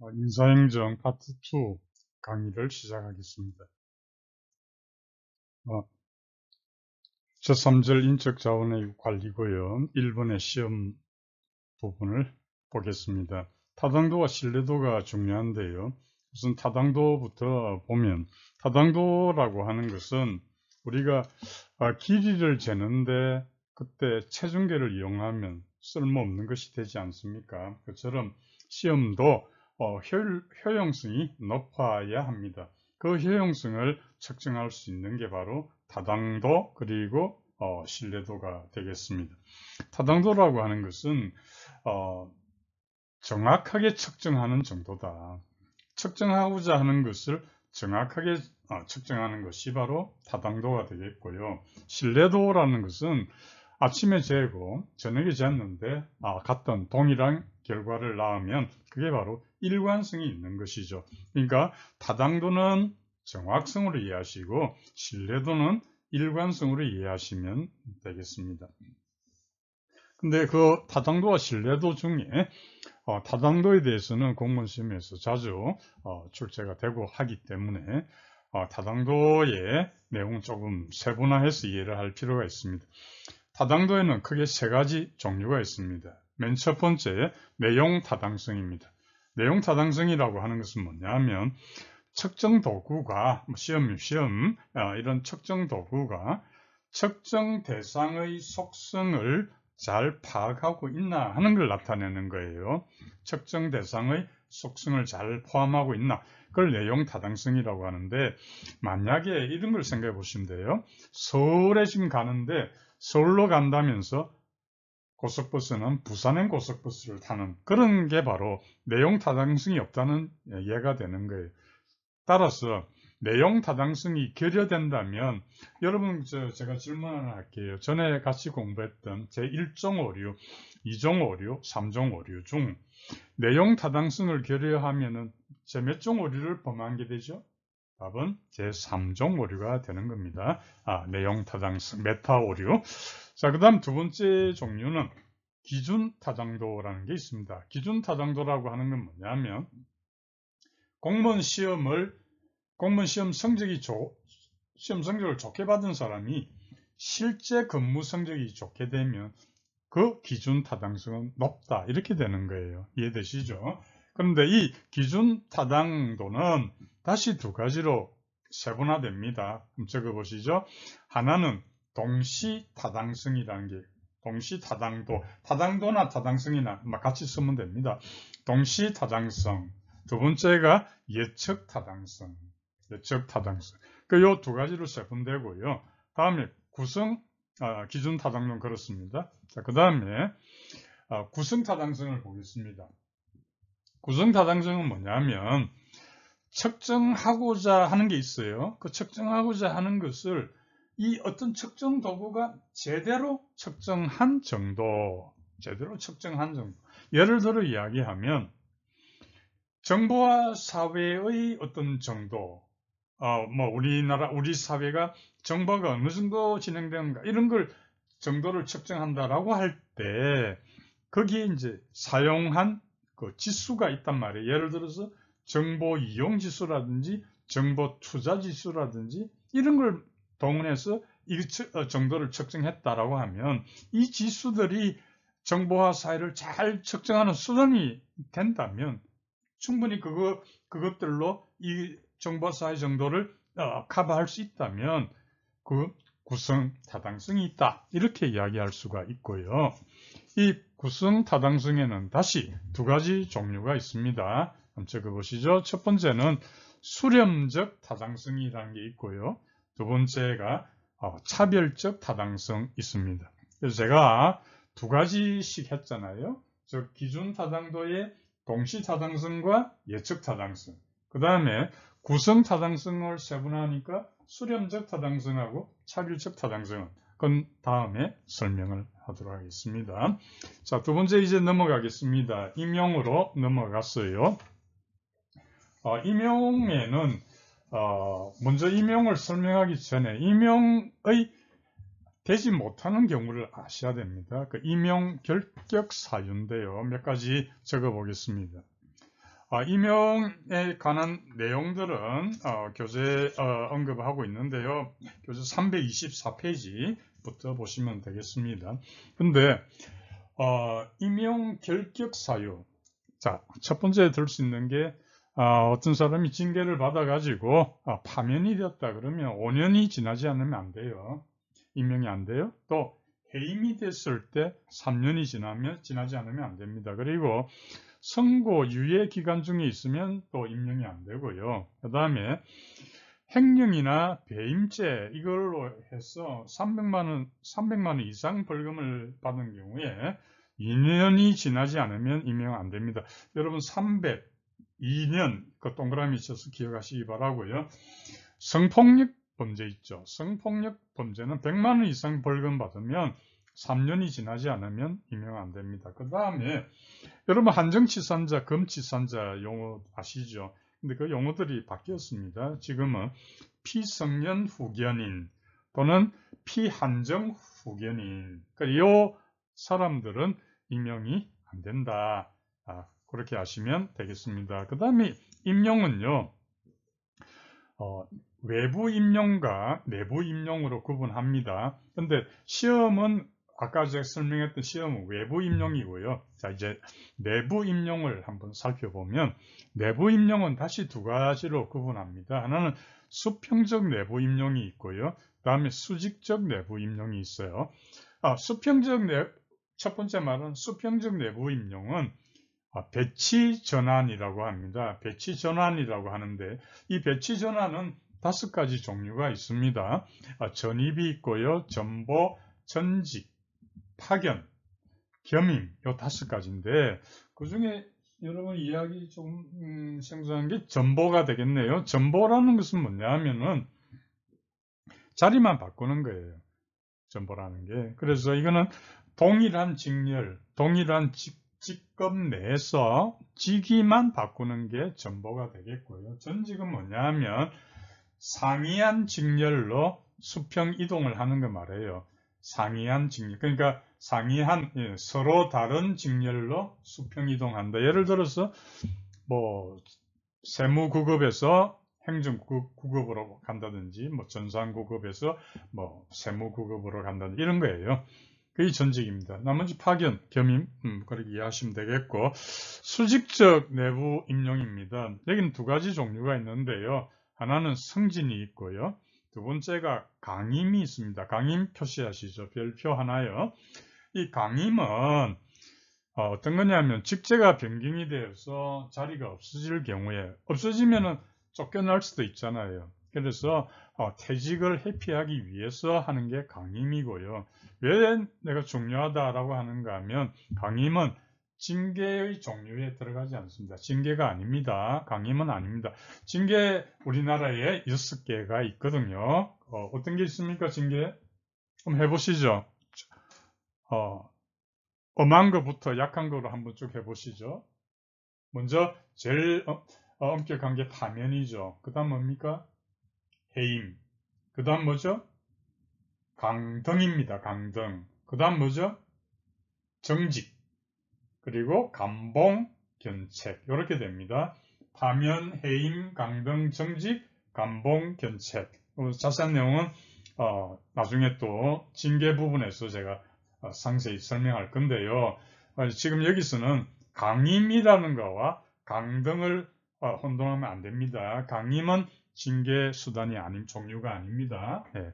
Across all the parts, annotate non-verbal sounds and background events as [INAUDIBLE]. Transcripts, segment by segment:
어, 인사행정 파트 2 강의를 시작하겠습니다. 어, 제3절 인적자원의 관리고요. 1번의 시험 부분을 보겠습니다. 타당도와 신뢰도가 중요한데요. 우선 타당도부터 보면 타당도라고 하는 것은 우리가 길이를 아, 재는데 그때 체중계를 이용하면 쓸모없는 것이 되지 않습니까? 그처럼 시험도 어, 효, 용성이 높아야 합니다. 그 효용성을 측정할 수 있는 게 바로 타당도 그리고 어, 신뢰도가 되겠습니다. 타당도라고 하는 것은 어, 정확하게 측정하는 정도다. 측정하고자 하는 것을 정확하게 어, 측정하는 것이 바로 타당도가 되겠고요. 신뢰도라는 것은 아침에 재고 저녁에 잤는데 아, 같은 동일한 결과를 낳으면 그게 바로 일관성이 있는 것이죠. 그러니까 타당도는 정확성으로 이해하시고 신뢰도는 일관성으로 이해하시면 되겠습니다. 근데 그 타당도와 신뢰도 중에 어, 타당도에 대해서는 공무원 시험에서 자주 어, 출제가 되고 하기 때문에 어, 타당도의 내용은 조금 세분화해서 이해를 할 필요가 있습니다. 타당도에는 크게 세 가지 종류가 있습니다. 맨첫 번째 내용 타당성입니다. 내용 타당성이라고 하는 것은 뭐냐 하면 측정 도구가 시험류 뭐 시험 아, 이런 측정 도구가 측정 대상의 속성을 잘 파악하고 있나 하는 걸 나타내는 거예요. 측정 대상의 속성을 잘 포함하고 있나 그걸 내용 타당성이라고 하는데 만약에 이런 걸 생각해 보시면 돼요. 서울에 지금 가는데 서울로 간다면서 고속버스는 부산행 고속버스를 타는 그런 게 바로 내용 타당성이 없다는 예가 되는 거예요. 따라서 내용 타당성이 결여된다면 여러분 저 제가 질문 을 할게요. 전에 같이 공부했던 제1종 오류, 2종 오류, 3종 오류 중 내용 타당성을 결여하면 은제 몇종 오류를 범한 게 되죠? 답은 제3종 오류가 되는 겁니다. 아, 내용 타당성, 메타 오류. 자, 그 다음 두 번째 종류는 기준 타당도라는게 있습니다. 기준 타당도라고 하는 건 뭐냐면 공무원 시험을 공무원 시험 성적이 조, 시험 성적을 좋게 받은 사람이 실제 근무 성적이 좋게 되면 그 기준 타당성은 높다 이렇게 되는 거예요. 이해되시죠? 그런데 이 기준 타당도는 다시 두 가지로 세분화됩니다. 적어보시죠. 하나는 동시 타당성이라는 게 동시 타당도, 타당도나 타당성이나 같이 쓰면 됩니다. 동시 타당성. 두 번째가 예측 타당성. 예측 타당성. 그 요 두 가지로 세분되고요. 다음에 구성 아, 기준 타당성 그렇습니다. 자, 그 다음에 아, 구성 타당성을 보겠습니다. 구성다당성은 뭐냐면 측정하고자 하는 게 있어요. 그 측정하고자 하는 것을 이 어떤 측정 도구가 제대로 측정한 정도, 제대로 측정한 정도. 예를 들어 이야기하면 정부와 사회의 어떤 정도, 어, 뭐 우리나라 우리 사회가 정부가 어느 정도 진행되는가 이런 걸 정도를 측정한다라고 할 때 거기에 이제 사용한 그 지수가 있단 말이에요. 예를 들어서 정보 이용 지수라든지 정보 투자 지수라든지 이런 걸 동원해서 이 어, 정도를 측정했다라고 하면 이 지수들이 정보화 사회를 잘 측정하는 수단이 된다면 충분히 그거 그것들로 이 정보화 사회 정도를 어, 커버할 수 있다면 그 구성 타당성이 있다 이렇게 이야기할 수가 있고요. 이 구성 타당성에는 다시 두 가지 종류가 있습니다. 한번 적어보시죠. 첫 번째는 수렴적 타당성이라는 게 있고요. 두 번째가 어, 차별적 타당성 있습니다. 그래서 제가 두 가지씩 했잖아요. 즉 기준 타당도의 동시 타당성과 예측 타당성 그 다음에 구성 타당성을 세분화하니까 수렴적 타당성하고 차별적 타당성은 그건 다음에 설명을 하도록 하겠습니다. 자, 두 번째 이제 넘어가겠습니다. 임용으로 넘어갔어요. 어, 임용에는 어, 먼저 임용을 설명하기 전에 임용의 되지 못하는 경우를 아셔야 됩니다. 그 임용 결격 사유인데요. 몇 가지 적어보겠습니다. 어, 아, 임용에 관한 내용들은 어, 교재 어, 언급하고 있는데요. 교재 324페이지부터 보시면 되겠습니다. 근데 임용 어, 결격 사유 자, 첫 번째 들 수 있는 게 어, 떤 사람이 징계를 받아가지고 어, 파면이 되었다 그러면 5년이 지나지 않으면 안 돼요. 임명이 안 돼요. 또 해임이 됐을 때 3년이 지나면 지나지 않으면 안 됩니다. 그리고 선고 유예 기간 중에 있으면 또 임명이 안 되고요. 그 다음에 횡령이나 배임죄 이걸로 해서 300만 원, 300만 원 이상 벌금을 받은 경우에 2년이 지나지 않으면 임명 안 됩니다. 여러분 302년 그 동그라미 있어서 기억하시기 바라고요. 성폭력 범죄 있죠. 성폭력 범죄는 100만 원 이상 벌금 받으면 3년이 지나지 않으면 임명 안 됩니다. 그 다음에 여러분 한정치산자, 금치산자 용어 아시죠? 근데 그 용어들이 바뀌었습니다. 지금은 피성년 후견인 또는 피한정 후견인 그러니이 사람들은 임명이 안 된다. 아, 그렇게 아시면 되겠습니다. 그 다음에 임용은요. 어, 외부 임용과 내부 임용으로 구분합니다. 근데 시험은 아까 제가 설명했던 시험은 외부 임용이고요. 자, 이제 내부 임용을 한번 살펴보면 내부 임용은 다시 두 가지로 구분합니다. 하나는 수평적 내부 임용이 있고요. 다음에 수직적 내부 임용이 있어요. 아, 수평적 내, 첫 번째 말은 수평적 내부 임용은 아, 배치 전환이라고 합니다. 배치 전환이라고 하는데 이 배치 전환은 다섯 가지 종류가 있습니다. 아, 전입이 있고요. 전보, 전직, 파견, 겸임 요 다섯 가지인데 그 중에 여러분 이야기 좀 음, 생소한 게 전보가 되겠네요. 전보라는 것은 뭐냐 하면은 자리만 바꾸는 거예요. 전보라는 게. 그래서 이거는 동일한 직렬, 동일한 직, 직급 내에서 직위만 바꾸는 게 전보가 되겠고요. 전직은 뭐냐 하면 상이한 직렬로 수평 이동을 하는 거 말이에요. 상이한 직렬. 그러니까 상이한 예, 서로 다른 직렬로 수평 이동한다. 예를 들어서 뭐 세무 구급에서 행정 구급으로 간다든지 뭐 전산 구급에서 뭐 세무 구급으로 간다든지 이런 거예요. 그게 전직입니다. 나머지 파견, 겸임 음, 그렇게 이해하시면 되겠고 수직적 내부 임용입니다. 여기는 두 가지 종류가 있는데요. 하나는 승진이 있고요. 두 번째가 강임이 있습니다. 강임 표시하시죠. 별표 하나요. 이 강임은 어, 어떤 거냐면 직제가 변경이 되어서 자리가 없어질 경우에 없어지면은 쫓겨날 수도 있잖아요. 그래서 어, 퇴직을 회피하기 위해서 하는 게 강임이고요. 왜 내가 중요하다라고 하는가 하면 강임은 징계의 종류에 들어가지 않습니다. 징계가 아닙니다. 강임은 아닙니다. 징계 우리나라에 여섯 개가 있거든요. 어, 떤게 있습니까? 징계? 그럼 해보시죠. 어, 엄한 것부터 약한 거로 한번 쭉 해보시죠. 먼저 제일 어, 엄격한 게 파면이죠. 그 다음 뭡니까? 해임. 그 다음 뭐죠? 강등입니다. 강등. 그 다음 뭐죠? 정직. 그리고 감봉, 견책 이렇게 됩니다. 파면, 해임, 강등, 정직, 감봉, 견책 어, 자세한 내용은 어, 나중에 또 징계 부분에서 제가 어, 상세히 설명할 건데요. 지금 여기서는 강임이라는가와 강등을 어, 혼동하면 안 됩니다. 강임은 징계 수단이 아닌 종류가 아닙니다. 예,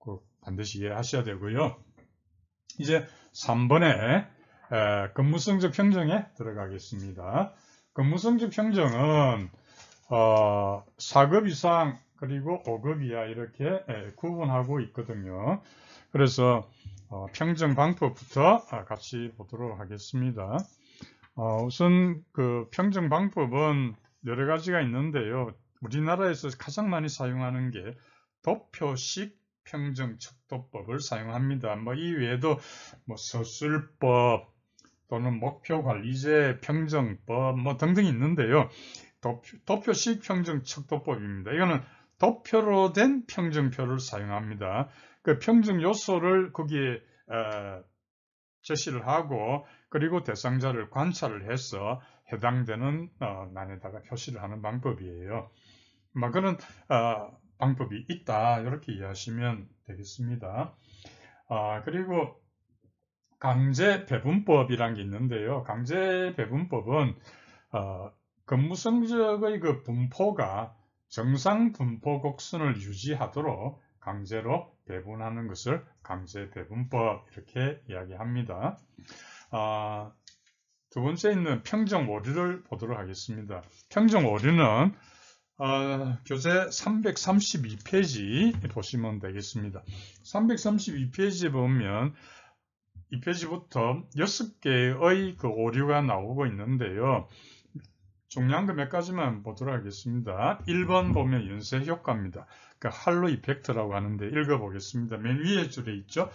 그 반드시 이해하셔야 되고요. 이제 3번에 근무성적 평정에 들어가겠습니다. 근무성적 평정은 어, 4급 이상 그리고 5급 이하 이렇게 에, 구분하고 있거든요. 그래서 어, 평정 방법부터 아, 같이 보도록 하겠습니다. 어, 우선 그 평정 방법은 여러 가지가 있는데요. 우리나라에서 가장 많이 사용하는 게 도표식 평정 척도법을 사용합니다. 뭐 이외에도 뭐 서술법, 또는 목표 관리제 평정법 뭐 등등이 있는데요. 도표, 식 평정 척도법입니다. 이거는 도표로 된 평정표를 사용합니다. 그 평정 요소를 거기에 어, 제시를 하고 그리고 대상자를 관찰을 해서 해당되는 어, 난에다가 표시를 하는 방법이에요. 뭐 그런 어, 방법이 있다 이렇게 이해하시면 되겠습니다. 아 그리고 강제 배분법이란 게 있는데요. 강제 배분법은 어, 근무 그 성적의 그 분포가 정상 분포 곡선을 유지하도록 강제로 배분하는 것을 강제 배분법 이렇게 이야기합니다. 어, 두 번째 있는 평정 오류를 보도록 하겠습니다. 평정 오류는 어, 교재 332페이지 보시면 되겠습니다. 332페이지에 보면 2 페이지부터 6개의 그 오류가 나오고 있는데요. 중량금액까지만 보도록 하겠습니다. 1번 보면 연쇄 효과입니다. 그 할로 이펙트라고 하는데 읽어보겠습니다. 맨 위에 줄에 있죠.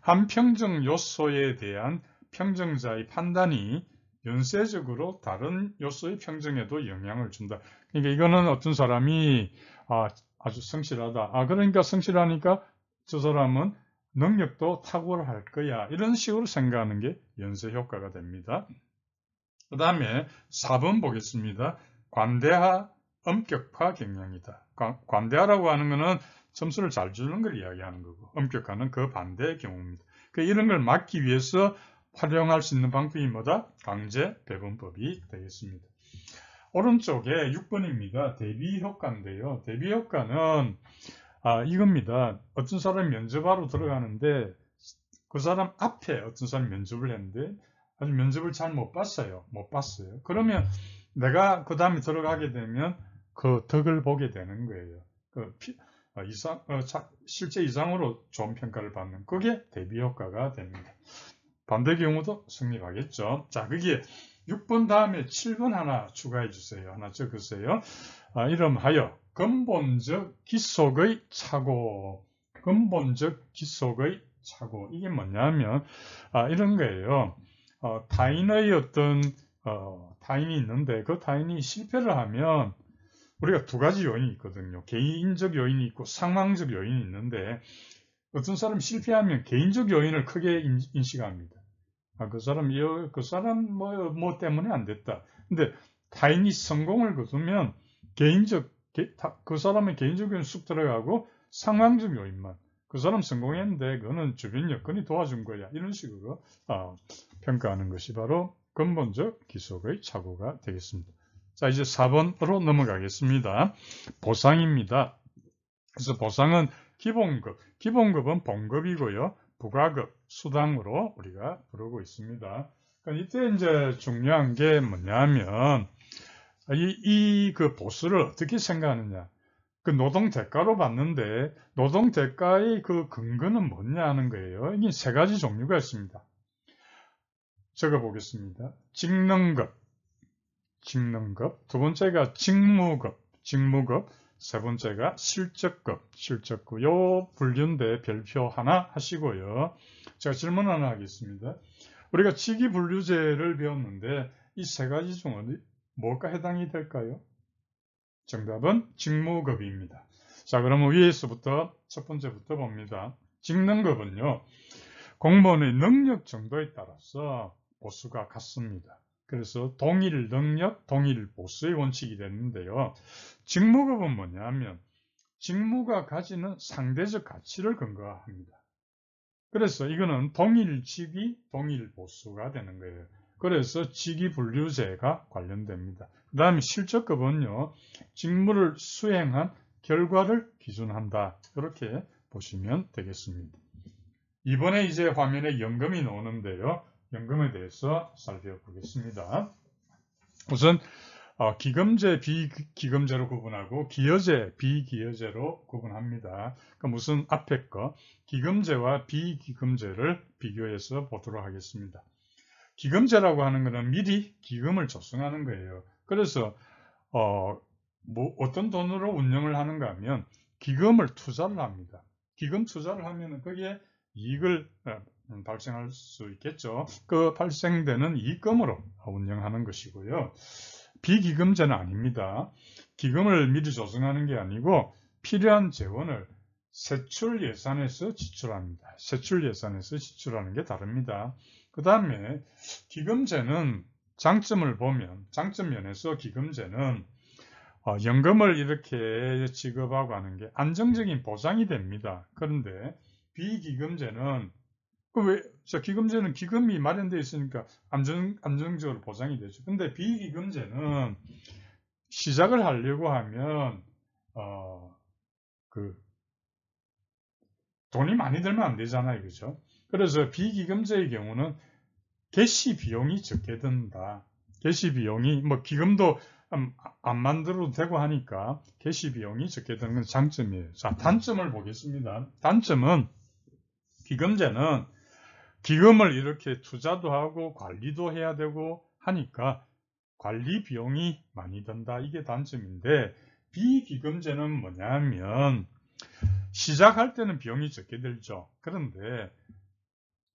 한 평정 요소에 대한 평정자의 판단이 연쇄적으로 다른 요소의 평정에도 영향을 준다. 그러니까 이거는 어떤 사람이 아, 아주 성실하다. 아 그러니까 성실하니까 저 사람은 능력도 탁월할 거야. 이런 식으로 생각하는 게 연쇄 효과가 됩니다. 그 다음에 4번 보겠습니다. 관대하, 엄격파 경향이다. 관대하라고 하는 것은 점수를 잘 주는 걸 이야기하는 거고 엄격하는 그 반대의 경우입니다. 그 이런 걸 막기 위해서 활용할 수 있는 방법이 뭐다? 강제 배분법이 되겠습니다. 오른쪽에 6번입니다. 대비 효과인데요. 대비 효과는 아, 이겁니다. 어떤 사람 면접하러 들어가는데 그 사람 앞에 어떤 사람 면접을 했는데 아주 면접을 잘 못 봤어요. 못 봤어요. 그러면 내가 그 다음에 들어가게 되면 그 덕을 보게 되는 거예요. 그 피, 어, 이상, 어, 자, 실제 이상으로 좋은 평가를 받는 그게 대비 효과가 됩니다. 반대 경우도 성립하겠죠. 자, 그게 6번 다음에 7번 하나 추가해 주세요. 하나 적으세요. 아, 이름하여 근본적 기속의 착오. 근본적 기속의 착오. 이게 뭐냐면, 아, 이런 거예요. 어, 타인의 어떤, 어, 타인이 있는데 그 타인이 실패를 하면 우리가 두 가지 요인이 있거든요. 개인적 요인이 있고 상황적 요인이 있는데 어떤 사람 실패하면 개인적 요인을 크게 인식합니다. 아, 그 사람, 그 사람 뭐, 뭐 때문에 안 됐다. 근데 타인이 성공을 거두면 개인적 그 사람의 개인적인 쑥 들어가고 상황적 요인만 그 사람 성공했는데 그거는 주변 여건이 도와준 거야 이런 식으로 어, 평가하는 것이 바로 근본적 기속의 착오가 되겠습니다. 자 이제 4번으로 넘어가겠습니다. 보상입니다. 그래서 보상은 기본급, 기본급은 본급이고요 부가급, 수당으로 우리가 부르고 있습니다. 그러니까 이때 이제 중요한 게 뭐냐면 이그 보수를 어떻게 생각하느냐. 그 노동 대가로 봤는데 노동 대가의 그 근거는 뭐냐 하는 거예요. 이게 세 가지 종류가 있습니다. 적어보겠습니다. 직능급, 직능급, 두 번째가 직무급, 직무급, 세 번째가 실적급, 실적급. 요 분류인데 별표 하나 하시고요. 제가 질문 하나 하겠습니다. 우리가 직위분류제를 배웠는데 이 세 가지 중 뭘까 해당이 될까요? 정답은 직무급입니다. 자, 그러면 위에서부터 첫 번째부터 봅니다. 직능급은요. 공무원의 능력 정도에 따라서 보수가 같습니다. 그래서 동일 능력, 동일 보수의 원칙이 됐는데요. 직무급은 뭐냐 하면 직무가 가지는 상대적 가치를 근거합니다. 그래서 이거는 동일 직이 동일 보수가 되는 거예요. 그래서 직위분류제가 관련됩니다. 그 다음에 실적급은요. 직무를 수행한 결과를 기준한다. 이렇게 보시면 되겠습니다. 이번에 이제 화면에 연금이 나오는데요. 연금에 대해서 살펴보겠습니다. 우선 어, 기금제, 비기금제로 구분하고 기여제, 비기여제로 구분합니다. 그러니까 무슨 앞에 거, 기금제와 비기금제를 비교해서 보도록 하겠습니다. 기금제라고 하는 것은 미리 기금을 조성하는 거예요. 그래서 어, 뭐 어떤 돈으로 운영을 하는가 하면 기금을 투자를 합니다. 기금 투자를 하면 거기에 이익을 어, 음, 발생할 수 있겠죠. 그 발생되는 이익금으로 운영하는 것이고요. 비기금제는 아닙니다. 기금을 미리 조성하는 게 아니고 필요한 재원을 세출 예산에서 지출합니다. 세출 예산에서 지출하는 게 다릅니다. 그 다음에 기금제는 장점을 보면 장점 면에서 기금제는 어, 연금을 이렇게 지급하고 하는 게 안정적인 보장이 됩니다. 그런데 비기금제는 그 왜, 저 기금제는 기금이 마련되어 있으니까 안정, 안정적으로 보장이 되죠. 근데 비기금제는 시작을 하려고 하면, 어, 그, 돈이 많이 들면 안 되잖아요. 그죠? 그래서 비기금제의 경우는 개시 비용이 적게 든다. 개시 비용이 뭐 기금도 안 만들어도 되고 하니까 개시 비용이 적게 드는 건 장점이에요. 자, 단점을 보겠습니다. 단점은 기금제는 기금을 이렇게 투자도 하고 관리도 해야 되고 하니까 관리 비용이 많이 든다. 이게 단점인데 비기금제는 뭐냐면 시작할 때는 비용이 적게 들죠. 그런데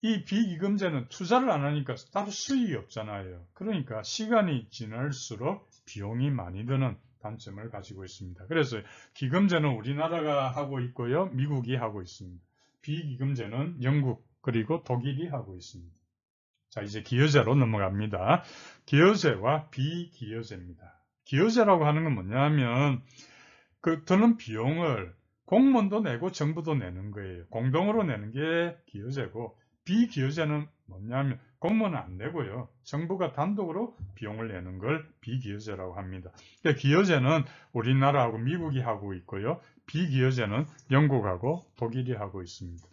이비기금제는 투자를 안 하니까 따로 수익이 없잖아요. 그러니까 시간이 지날수록 비용이 많이 드는 단점을 가지고 있습니다. 그래서 기금제는 우리나라가 하고 있고요. 미국이 하고 있습니다. 비기금제는 영국 그리고 독일이 하고 있습니다. 자 이제 기여제로 넘어갑니다. 기여제와 비기여제입니다. 기여제라고 하는 건 뭐냐면 그 드는 비용을 공무원도 내고 정부도 내는 거예요. 공동으로 내는 게 기여제고 비기여자는 뭐냐면 공무원안되고요 정부가 단독으로 비용을 내는 걸 비기여제라고 합니다. 그러니까 기여제는 우리나라하고 미국이 하고 있고요. 비기여제는 영국하고 독일이 하고 있습니다.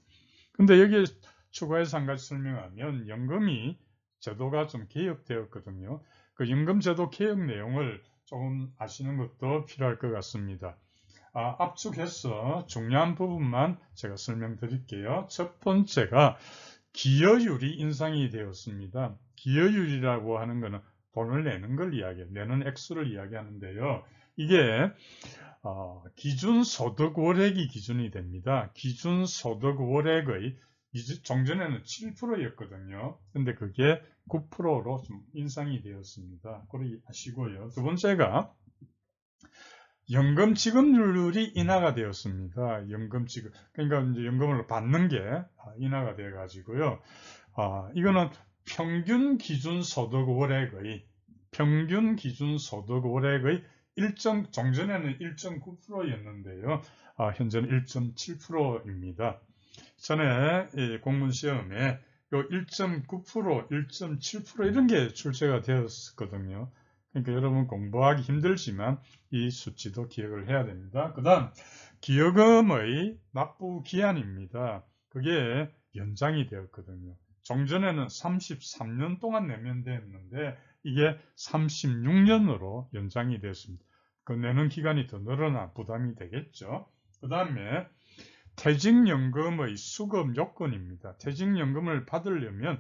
근데 여기에 추가해서 한 가지 설명하면 연금이 제도가 좀 개혁되었거든요. 그 연금제도 개혁 내용을 조금 아시는 것도 필요할 것 같습니다. 아, 압축해서 중요한 부분만 제가 설명드릴게요. 첫 번째가 기여율이 인상이 되었습니다. 기여율이라고 하는 것은 돈을 내는 걸 이야기, 내는 액수를 이야기하는데요. 이게 어, 기준 소득 월액이 기준이 됩니다. 기준 소득 월액의 종전에는 7%였거든요. 근데 그게 9%로 좀 인상이 되었습니다. 그걸 아시고요. 두 번째가 연금 지급률이 인하가 되었습니다. 연금 지급 그러니까 이제 연금을 받는 게 아, 인하가 되어 가지고요. 아, 이거는 평균 기준 소득 월액의 평균 기준 소득 월액의 일정 종전에는 1.9%였는데요. 아, 현재는 1.7%입니다. 전에 공문 시험에 요 1.9%, 1.7% 이런 게 출제가 되었거든요. 그러니까 여러분 공부하기 힘들지만 이 수치도 기억을 해야 됩니다. 그 다음 기여금의 납부 기한입니다. 그게 연장이 되었거든요. 종전에는 33년 동안 내면 되었는데 이게 36년으로 연장이 되었습니다. 그 내는 기간이 더 늘어나 부담이 되겠죠. 그 다음에 퇴직연금의 수급 요건입니다. 퇴직연금을 받으려면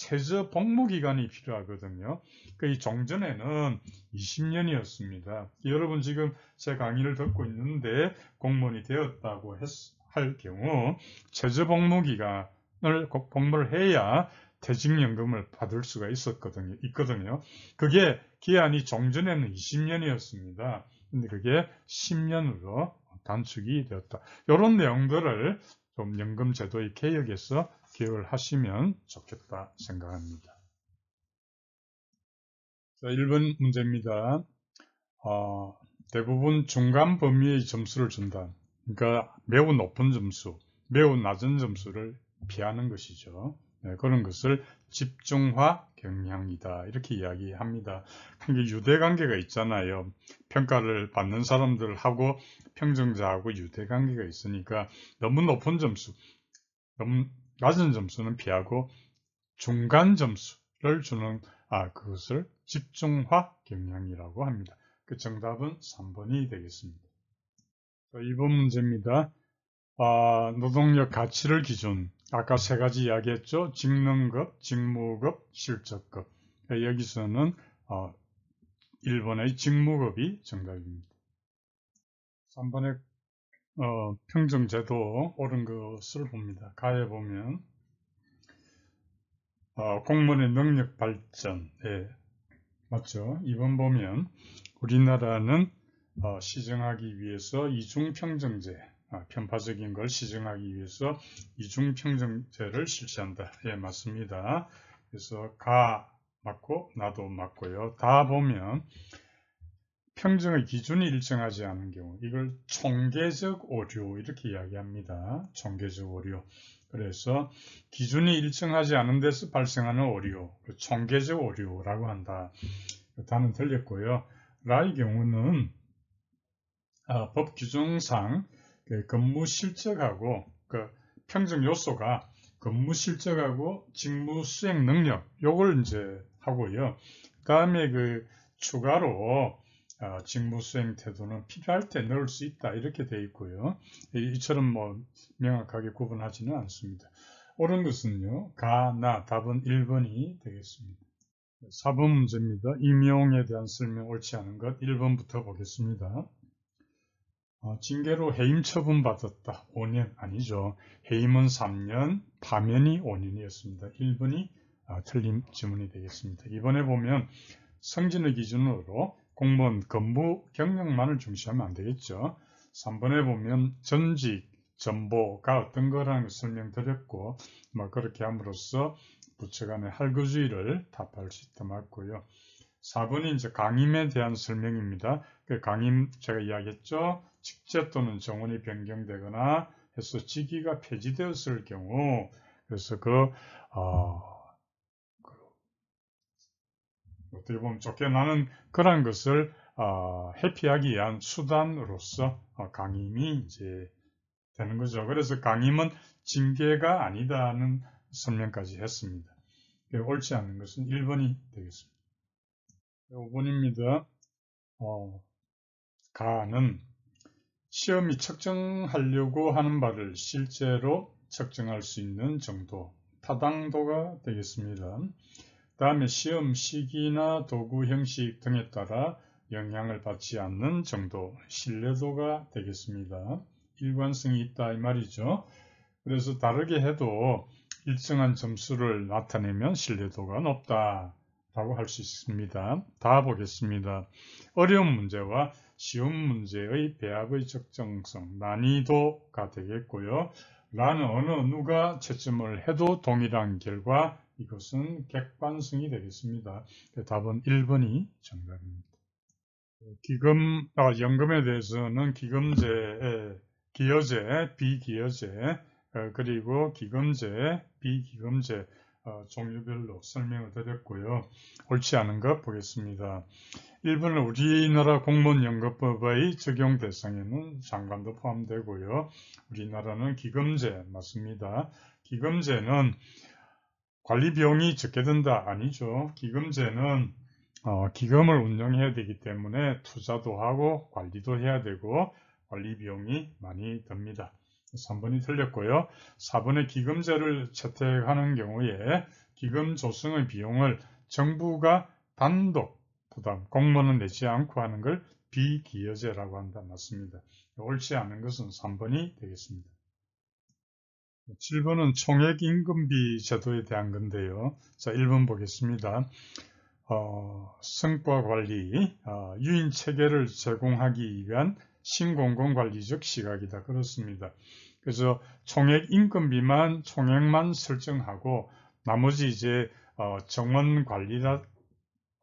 최저 복무 기간이 필요하거든요. 그이 그러니까 종전에는 20년이었습니다. 여러분 지금 제 강의를 듣고 있는데 공무원이 되었다고 했, 할 경우 최저 복무 기간을 복무를 해야 퇴직연금을 받을 수가 있었거든요. 있거든요. 그게 기한이 종전에는 20년이었습니다. 근데 그게 10년으로 단축이 되었다. 이런 내용들을 좀 연금제도의 개혁에서 기억을 하시면 좋겠다 생각합니다. 자, 1번 문제입니다. 어, 대부분 중간 범위의 점수를 준다. 그러니까 매우 높은 점수, 매우 낮은 점수를 피하는 것이죠. 네, 그런 것을 집중화 경향이다 이렇게 이야기합니다. 그게 그러니까 유대관계가 있잖아요. 평가를 받는 사람들하고 평정자하고 유대관계가 있으니까 너무 높은 점수, 너무 낮은 점수는 피하고 중간 점수를 주는 아 그것을 집중화 경향이라고 합니다. 그 정답은 3번이 되겠습니다. 자, 2번 문제입니다. 아, 노동력 가치를 기준 아까 세 가지 이야기했죠. 직능급, 직무급, 실적급 네, 여기서는 어, 아, 1번의 직무급이 정답입니다. 3번의 어, 평정제도 옳은 것을 봅니다. 가해 보면 어, 공무원의 능력 발전 예, 맞죠? 이번 보면 우리나라는 어, 시정하기 위해서 이중평정제 아, 편파적인 걸 시정하기 위해서 이중평정제를 실시한다. 예, 맞습니다. 그래서 가 맞고 나도 맞고요. 다 보면 평정의 기준이 일정하지 않은 경우 이걸 총계적 오류 이렇게 이야기합니다. 총계적 오류 그래서 기준이 일정하지 않은 데서 발생하는 오류 그 총계적 오류라고 한다. 다는 틀렸고요. 라의 경우는 아, 법 규정상 그 근무 실적하고 그 평정 요소가 근무 실적하고 직무 수행 능력 요걸 이제 하고요. 그다음에 그 추가로 아, 직무 수행 태도는 필요할 때 넣을 수 있다 이렇게 되어 있고요. 이처럼 뭐 명확하게 구분하지는 않습니다. 옳은 것은요. 가, 나 답은 1번이 되겠습니다. 4번 문제입니다. 임용에 대한 설명 옳지 않은 것 1번부터 보겠습니다. 어, 징계로 해임 처분 받았다. 5년 아니죠. 해임은 3년, 파면이 5년이었습니다. 1번이 아, 틀린 지문이 되겠습니다. 이번에 보면 성진의 기준으로 공무원 근무 경력만을 중시하면 안 되겠죠. 3번에 보면 전직, 전보가 어떤 거라는 걸 설명드렸고 뭐 그렇게 함으로써 부처 간의 할거주의를 답할 수 있다 맞고요. 4번이 이제 강임에 대한 설명입니다. 그 강임 제가 이야기했죠. 직제 또는 정원이 변경되거나 해서 직위가 폐지되었을 경우 그래서 그 어, 어떻게 보면 좋게 나는 그러한 것을 어, 회피하기 위한 수단으로서 어, 강임이 이제 되는 거죠. 그래서 강임은 징계가 아니다는 설명까지 했습니다. 옳지 않는 것은 1번이 되겠습니다. 5번입니다. 어, 가는 시험이 측정하려고 하는 바를 실제로 측정할 수 있는 정도, 타당도가 되겠습니다. 다음에 시험 시기나 도구 형식 등에 따라 영향을 받지 않는 정도 신뢰도가 되겠습니다. 일관성이 있다 이 말이죠. 그래서 다르게 해도 일정한 점수를 나타내면 신뢰도가 높다 라고 할 수 있습니다. 다 보겠습니다. 어려운 문제와 쉬운 문제의 배합의 적정성, 난이도가 되겠고요. 라는 어느 누가 채점을 해도 동일한 결과 이것은 객관성이 되겠습니다. 그 답은 1번이 정답입니다. 기금, 아, 연금에 대해서는 기금제, 기여제, 비기여제, 어, 그리고 기금제, 비기금제 어, 종류별로 설명을 드렸고요. 옳지 않은 것 보겠습니다. 1번은 우리나라 공무원 연금법의 적용 대상에는 장관도 포함되고요. 우리나라는 기금제 맞습니다. 기금제는 관리 비용이 적게 든다 아니죠 기금제는 어, 기금을 운영해야 되기 때문에 투자도 하고 관리도 해야 되고 관리 비용이 많이 듭니다 3번이 틀렸고요 4번의 기금제를 채택하는 경우에 기금 조성의 비용을 정부가 단독 부담 공무원은 내지 않고 하는 걸 비기여제라고 한다 맞습니다 옳지 않은 것은 3번이 되겠습니다 7번은 총액임금비 제도에 대한 건데요. 자, 1번 보겠습니다. 어, 성과관리, 어, 유인체계를 제공하기 위한 신공공관리적 시각이다. 그렇습니다. 그래서 총액임금비만, 총액만 설정하고 나머지 이제 어, 정원관리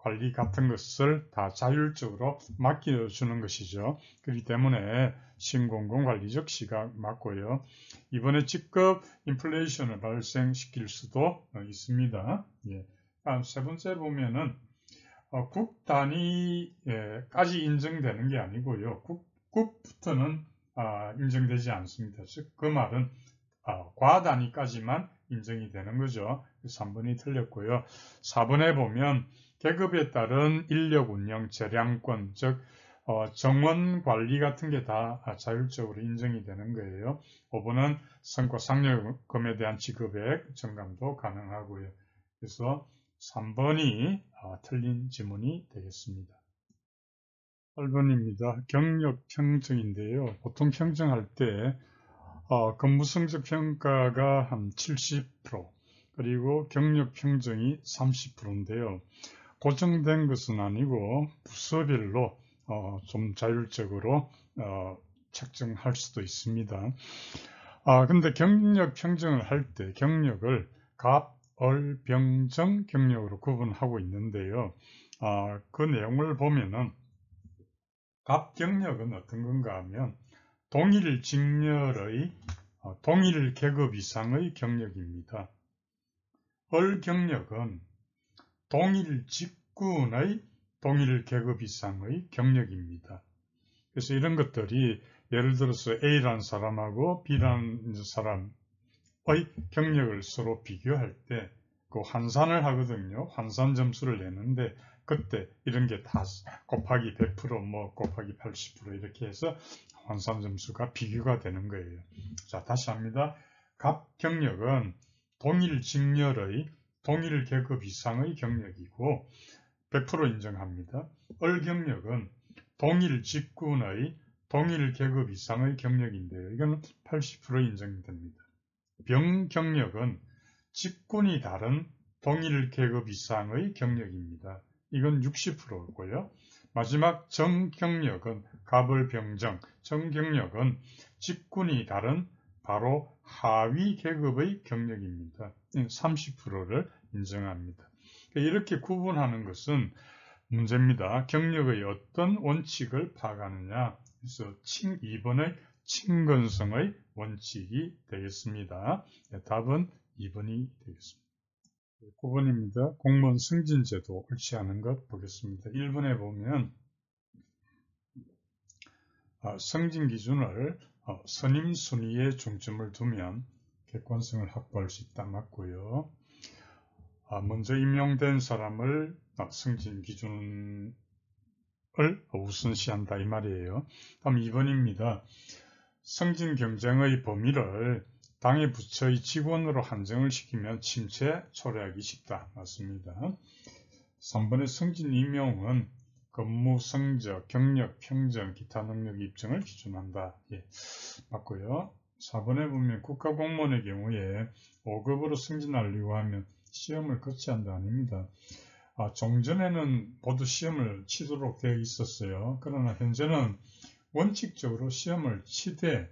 관리 같은 것을 다 자율적으로 맡겨주는 것이죠. 그렇기 때문에 신공공관리적 시각 맞고요. 이번에 직급 인플레이션을 발생시킬 수도 있습니다. 예. 아, 세 번째 보면은 어, 국 단위까지 인정되는 게 아니고요. 국, 국부터는 아, 인정되지 않습니다. 즉 그 말은 아, 과 단위까지만 인정이 되는 거죠. 3번이 틀렸고요. 4번에 보면 계급에 따른 인력 운영 재량권 즉 어, 정원 관리 같은 게다 아, 자율적으로 인정이 되는 거예요. 5번은 성과 상여금에 대한 지급액 정감도 가능하고요. 그래서 3번이 아, 틀린 지문이 되겠습니다. 8번입니다. 경력 평정인데요. 보통 평정할 때 어, 근무 성적 평가가 한 70% 그리고 경력 평정이 30%인데요. 고정된 것은 아니고 부서별로 어, 좀 자율적으로 어, 책정할 수도 있습니다. 아, 근데 경력 평정을 할 때 경력을 갑, 얼, 병, 정 경력으로 구분하고 있는데요. 아, 그 내용을 보면은 갑 경력은 어떤 건가 하면 동일 직렬의 어, 동일 계급 이상의 경력입니다. 얼 경력은 동일 직군의 동일 계급 이상의 경력입니다. 그래서 이런 것들이 예를 들어서 A라는 사람하고 B라는 사람의 경력을 서로 비교할 때 그 환산을 하거든요. 환산 점수를 내는데 그때 이런 게 다 곱하기 100%뭐 곱하기 80% 이렇게 해서 환산 점수가 비교가 되는 거예요. 자 다시 합니다. 각 경력은 동일 직렬의 동일 계급 이상의 경력이고 100% 인정합니다. 얼 경력은 동일 직군의 동일 계급 이상의 경력인데요. 이건 80% 인정됩니다. 병 경력은 직군이 다른 동일 계급 이상의 경력입니다. 이건 60%고요. 마지막 정경력은 갑을병정, 정경력은 직군이 다른 바로 하위 계급의 경력입니다. 30%를 예, 인정합니다. 그러니까 이렇게 구분하는 것은 문제입니다. 경력의 어떤 원칙을 파악하느냐. 그래서 2번의 친근성의 원칙이 되겠습니다. 네, 답은 2번이 되겠습니다. 9번입니다. 공무원 승진제도 옳지 않은 것 보겠습니다. 1번에 보면 아, 승진 기준을 어, 선임 순위에 중점을 두면 객관성을 확보할 수 있다 맞고요. 아, 먼저 임명된 사람을 승진 기준을 우선시한다 이 말이에요. 다음 2번입니다. 승진 경쟁의 범위를 당의 부처의 직원으로 한정을 시키면 침체 초래하기 쉽다. 맞습니다. 3번의 승진 임명은 근무 성적, 경력, 평정 기타 능력 입증을 기준한다. 예, 맞고요. 4번에 보면 국가공무원의 경우에 5급으로 승진하려고 하면 시험을 거치한다 아닙니다. 아, 종전에는 모두 시험을 치도록 되어 있었어요. 그러나 현재는 원칙적으로 시험을 치되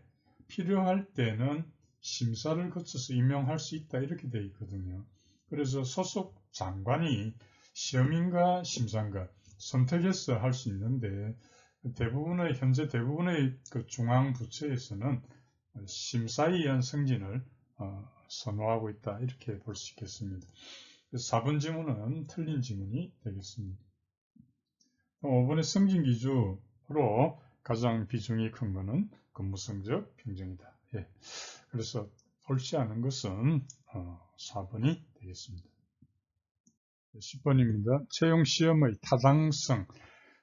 필요할 때는 심사를 거쳐서 임명할 수 있다 이렇게 되어 있거든요. 그래서 소속 장관이 시험인가 심사인가 선택해서 할 수 있는데 대부분의 현재 대부분의 그 중앙 부처에서는 심사에 의 승진을 어, 선호하고 있다 이렇게 볼 수 있겠습니다. 4번 지문은 틀린 지문이 되겠습니다. 5번의 승진 기준으로 가장 비중이 큰 것은 근무 성적 평정이다. 예. 그래서 옳지 않은 것은 4번이 어, 되겠습니다. 10번입니다. 채용 시험의 타당성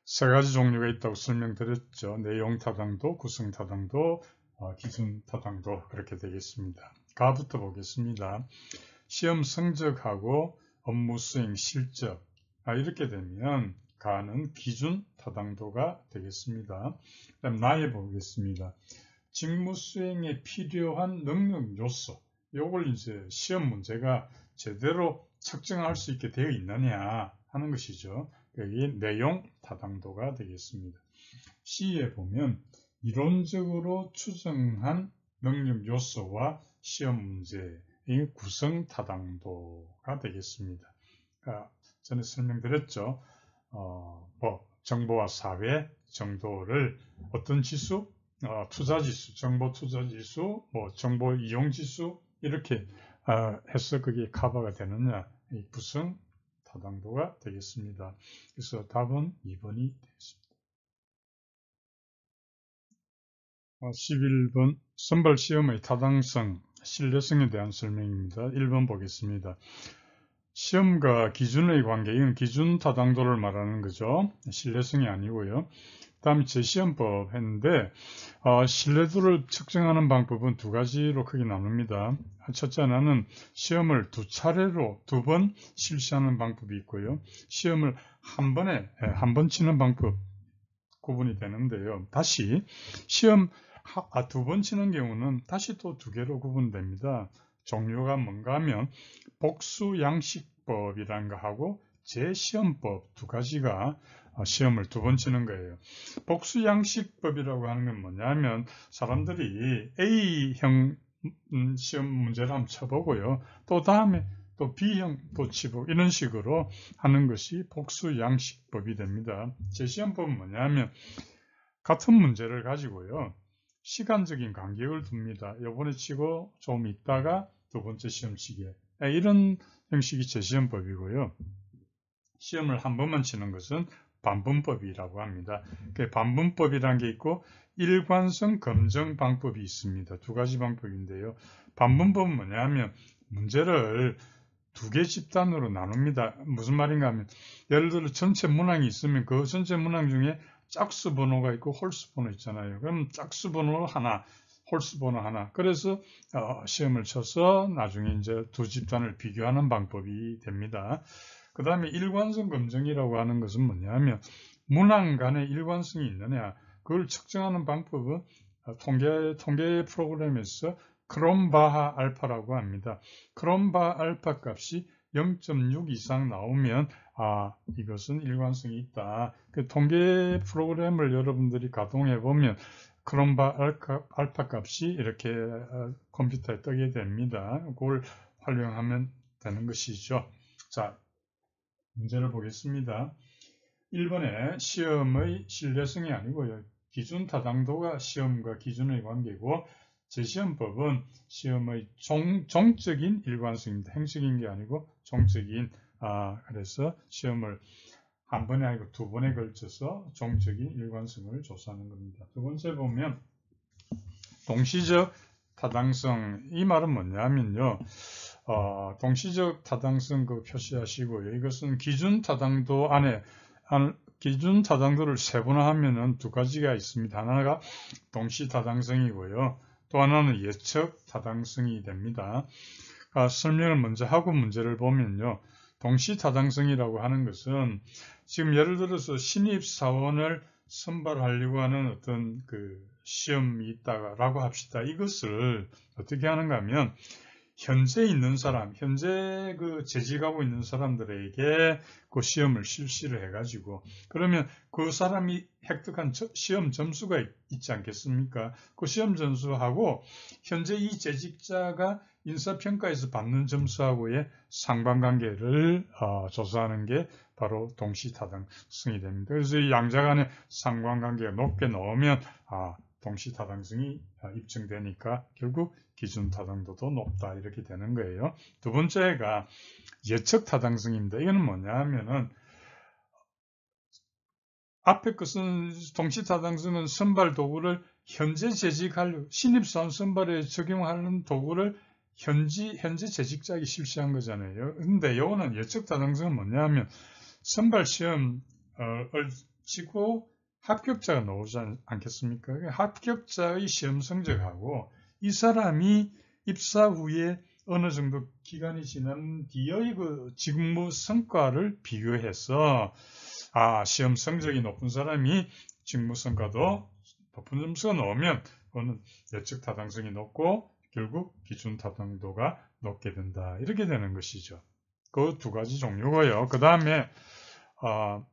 세 가지 종류가 있다고 설명드렸죠. 내용 타당도, 구성 타당도, 어, 기준 타당도 그렇게 되겠습니다. 가부터 보겠습니다. 시험 성적하고 업무 수행 실적 아, 이렇게 되면 가는 기준 타당도가 되겠습니다. 그다음 나에 보겠습니다. 직무 수행에 필요한 능력 요소 요걸 이제 시험 문제가 제대로 측정할 수 있게 되어 있느냐 하는 것이죠. 여기 내용 타당도가 되겠습니다. C에 보면 이론적으로 추정한 능력 요소와 시험 문제의 구성 타당도가 되겠습니다. 그 전에 설명드렸죠. 어, 뭐 정보와 사회 정도를 어떤 지수, 어, 투자 지수, 정보 투자 지수, 뭐 정보 이용 지수 이렇게 어, 해서 그게 커버가 되느냐 이 구성 타당도가 되겠습니다. 그래서 답은 2번이 되겠습니다. 11번 어, 선발 시험의 타당성 신뢰성에 대한 설명입니다. 1번 보겠습니다. 시험과 기준의 관계, 이건 기준 타당도를 말하는 거죠. 신뢰성이 아니고요. 그 다음 에 제시험법 했는데 어, 신뢰도를 측정하는 방법은 두 가지로 크게 나눕니다. 첫째 하나는 시험을 두 차례로 두 번 실시하는 방법이 있고요. 시험을 한 번에 예, 한번 치는 방법 구분이 되는데요. 다시 시험 아, 두번 치는 경우는 다시 또 두 개로 구분됩니다. 종류가 뭔가 하면 복수 양식법이라는 거 하고 재시험법 두 가지가 어, 시험을 두 번 치는 거예요. 복수 양식법이라고 하는 건 뭐냐면 사람들이 A형 음, 시험 문제를 한번 쳐보고요. 또 다음에 또 B형 또 치고 이런 식으로 하는 것이 복수 양식법이 됩니다. 재시험법은 뭐냐면 같은 문제를 가지고요. 시간적인 간격을 둡니다. 요번에 치고 좀 있다가 두 번째 시험 시기에 네, 이런 형식이 재시험법이고요. 시험을 한 번만 치는 것은 반분법이라고 합니다. 반분법이라는 게 있고 일관성 검증 방법이 있습니다. 두 가지 방법인데요. 반분법은 뭐냐면 하 문제를 두 개 집단으로 나눕니다. 무슨 말인가 하면 예를 들어 전체 문항이 있으면 그 전체 문항 중에 짝수 번호가 있고 홀수 번호 있잖아요. 그럼 짝수 번호 하나, 홀수 번호 하나. 그래서 어, 시험을 쳐서 나중에 이제 두 집단을 비교하는 방법이 됩니다. 그 다음에 일관성 검증이라고 하는 것은 뭐냐면 문항 간의 일관성이 있느냐 그걸 측정하는 방법은 어, 통계 통계 프로그램에서 크롬바하 알파라고 합니다. 크롬바하 알파 값이 0.6 이상 나오면 아 이것은 일관성이 있다. 그 통계 프로그램을 여러분들이 가동해 보면 크롬바 알파, 알파 값이 이렇게 어, 컴퓨터에 뜨게 됩니다. 그걸 활용하면 되는 것이죠. 자, 문제를 보겠습니다. 1번에 시험의 신뢰성이 아니고요. 기준 타당도가 시험과 기준의 관계고 제시험법은 시험의 종, 종적인 일관성입니다. 행적인 게 아니고 종적인 아, 그래서 시험을 한 번에 아니고 두 번에 걸쳐서 종적인 일관성을 조사하는 겁니다. 두 번째 보면 동시적 타당성 이 말은 뭐냐면요. 어, 동시적 타당성 그 표시하시고요. 이것은 기준 타당도 안에 안, 기준 타당도를 세분화하면두 가지가 있습니다. 하나가 동시 타당성이고요. 또 하나는 예측 타당성이 됩니다. 아, 설명을 먼저 하고 문제를 보면요. 동시타당성이라고 하는 것은 지금 예를 들어서 신입사원을 선발하려고 하는 어떤 그 시험이 있다라고 합시다. 이것을 어떻게 하는가 하면 현재 있는 사람, 현재 그 재직하고 있는 사람들에게 그 시험을 실시를 해가지고 그러면 그 사람이 획득한 시험 점수가 있지 않겠습니까? 그 시험 점수하고 현재 이 재직자가 인사평가에서 받는 점수하고의 상관관계를 어, 조사하는 게 바로 동시타당성이 됩니다. 그래서 이 양자 간의 상관관계가 높게 나오면 아, 동시 타당성이 어, 입증되니까 결국 기준 타당도도 높다 이렇게 되는 거예요. 두 번째가 예측 타당성입니다. 이거는 뭐냐 하면은 앞에 것은 동시 타당성은 선발 도구를 현재 재직할 신입사원 선발에 적용하는 도구를 현지 현재 재직자에게 실시한 거잖아요. 근데 요거는 예측 타당성은 뭐냐 하면 선발 시험을 어, 치고 합격자가 나오지 않겠습니까? 합격자의 시험 성적하고 이 사람이 입사 후에 어느 정도 기간이 지난 뒤의 그 직무 성과를 비교해서 아 시험 성적이 높은 사람이 직무 성과도 높은 점수가 나오면 그거는 예측 타당성이 높고 결국 기준 타당도가 높게 된다 이렇게 되는 것이죠. 그 두 가지 종류고요. 그 다음에 어,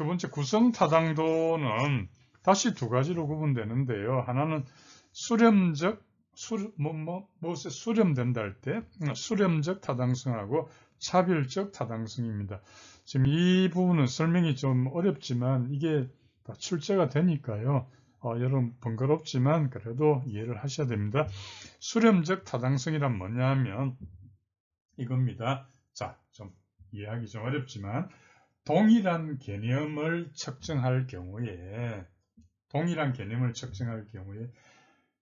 두 번째 구성타당도는 다시 두 가지로 구분되는데요. 하나는 수렴적 수 뭐, 뭐, 무엇에 수렴된다 할때 음, 수렴적 타당성하고 차별적 타당성입니다. 지금 이 부분은 설명이 좀 어렵지만 이게 다 출제가 되니까요. 어, 여러분 번거롭지만 그래도 이해를 하셔야 됩니다. 수렴적 타당성이란 뭐냐면 이겁니다. 자, 좀 이해하기 좀 어렵지만 동일한 개념을 측정할 경우에 동일한 개념을 측정할 경우에